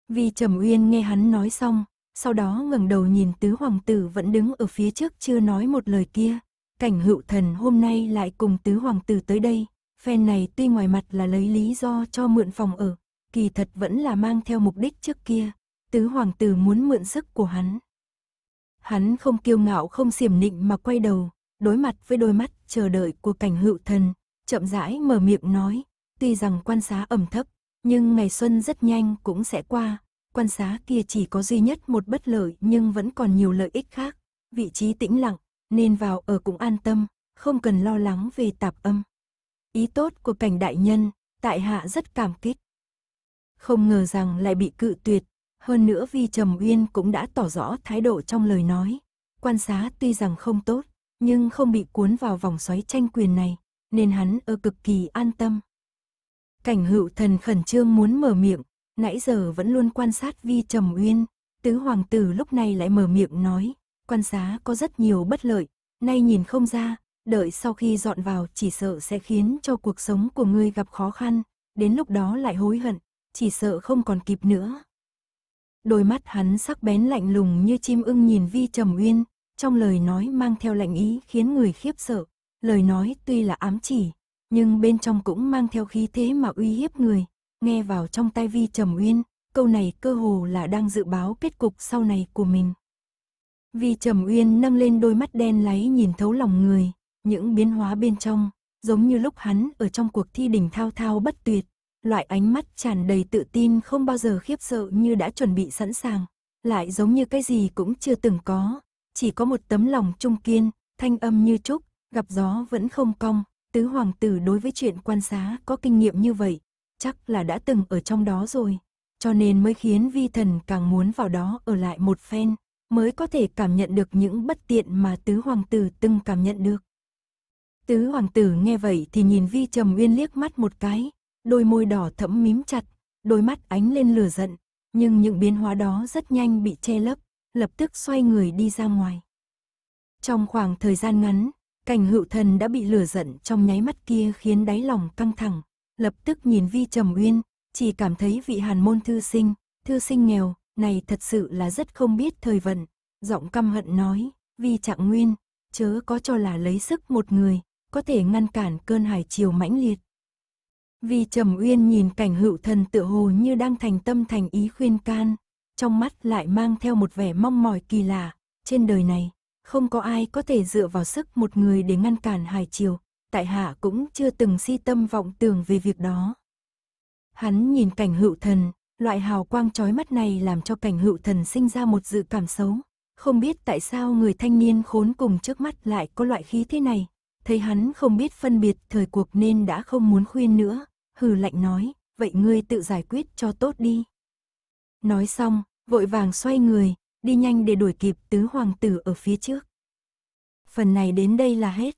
Vi Trầm Uyên nghe hắn nói xong, sau đó ngẩng đầu nhìn tứ hoàng tử vẫn đứng ở phía trước chưa nói một lời kia. Cảnh hữu thần hôm nay lại cùng tứ hoàng tử tới đây, phen này tuy ngoài mặt là lấy lý do cho mượn phòng ở, kỳ thật vẫn là mang theo mục đích trước kia, tứ hoàng tử muốn mượn sức của hắn. Hắn không kiêu ngạo không xiểm nịnh mà quay đầu, đối mặt với đôi mắt chờ đợi của cảnh hữu thần, chậm rãi mở miệng nói, tuy rằng quan xá ẩm thấp, nhưng ngày xuân rất nhanh cũng sẽ qua, quan xá kia chỉ có duy nhất một bất lợi nhưng vẫn còn nhiều lợi ích khác. Vị trí tĩnh lặng, nên vào ở cũng an tâm, không cần lo lắng về tạp âm. Ý tốt của cảnh đại nhân, tại hạ rất cảm kích. Không ngờ rằng lại bị cự tuyệt, hơn nữa vì Trầm Uyên cũng đã tỏ rõ thái độ trong lời nói. Quan xá tuy rằng không tốt, nhưng không bị cuốn vào vòng xoáy tranh quyền này, nên hắn ở cực kỳ an tâm. Cảnh hữu thần khẩn trương muốn mở miệng, Nãy giờ vẫn luôn quan sát Vi Trầm Uyên, tứ hoàng tử lúc này lại mở miệng nói, quan xá có rất nhiều bất lợi, nay nhìn không ra, đợi sau khi dọn vào chỉ sợ sẽ khiến cho cuộc sống của ngươi gặp khó khăn, đến lúc đó lại hối hận, chỉ sợ không còn kịp nữa. Đôi mắt hắn sắc bén lạnh lùng như chim ưng nhìn Vi Trầm Uyên, trong lời nói mang theo lạnh ý khiến người khiếp sợ, lời nói tuy là ám chỉ, nhưng bên trong cũng mang theo khí thế mà uy hiếp người, nghe vào trong tai Vi Trầm Uyên, câu này cơ hồ là đang dự báo kết cục sau này của mình. Vi Trầm Uyên nâng lên đôi mắt đen láy nhìn thấu lòng người, những biến hóa bên trong, giống như lúc hắn ở trong cuộc thi đỉnh thao thao bất tuyệt, loại ánh mắt tràn đầy tự tin không bao giờ khiếp sợ như đã chuẩn bị sẵn sàng, lại giống như cái gì cũng chưa từng có, chỉ có một tấm lòng trung kiên, thanh âm như trúc, gặp gió vẫn không cong, tứ hoàng tử đối với chuyện quan xá có kinh nghiệm như vậy, chắc là đã từng ở trong đó rồi. Cho nên mới khiến vi thần càng muốn vào đó ở lại một phen, mới có thể cảm nhận được những bất tiện mà tứ hoàng tử từng cảm nhận được. Tứ hoàng tử nghe vậy thì nhìn vi trầm uyên liếc mắt một cái, đôi môi đỏ thẫm mím chặt, đôi mắt ánh lên lửa giận, nhưng những biến hóa đó rất nhanh bị che lấp, lập tức xoay người đi ra ngoài. Trong khoảng thời gian ngắn, cảnh hữu thần đã bị lửa giận trong nháy mắt kia khiến đáy lòng căng thẳng, lập tức nhìn Vi Trầm Uyên, chỉ cảm thấy vị hàn môn thư sinh, thư sinh nghèo, này thật sự là rất không biết thời vận, giọng căm hận nói, Vi Trạng Nguyên, chớ có cho là lấy sức một người, có thể ngăn cản cơn hải chiều mãnh liệt. Vi Trầm Uyên nhìn cảnh hữu thần tựa hồ như đang thành tâm thành ý khuyên can, trong mắt lại mang theo một vẻ mong mỏi kỳ lạ, trên đời này, không có ai có thể dựa vào sức một người để ngăn cản hải chiều, tại hạ cũng chưa từng si tâm vọng tưởng về việc đó. Hắn nhìn cảnh hữu thần, loại hào quang trói mắt này làm cho cảnh hữu thần sinh ra một dự cảm xấu. Không biết tại sao người thanh niên khốn cùng trước mắt lại có loại khí thế này. Thấy hắn không biết phân biệt thời cuộc nên đã không muốn khuyên nữa. Hừ lạnh nói, vậy ngươi tự giải quyết cho tốt đi. Nói xong, vội vàng xoay người, đi nhanh để đuổi kịp tứ hoàng tử ở phía trước. Phần này đến đây là hết.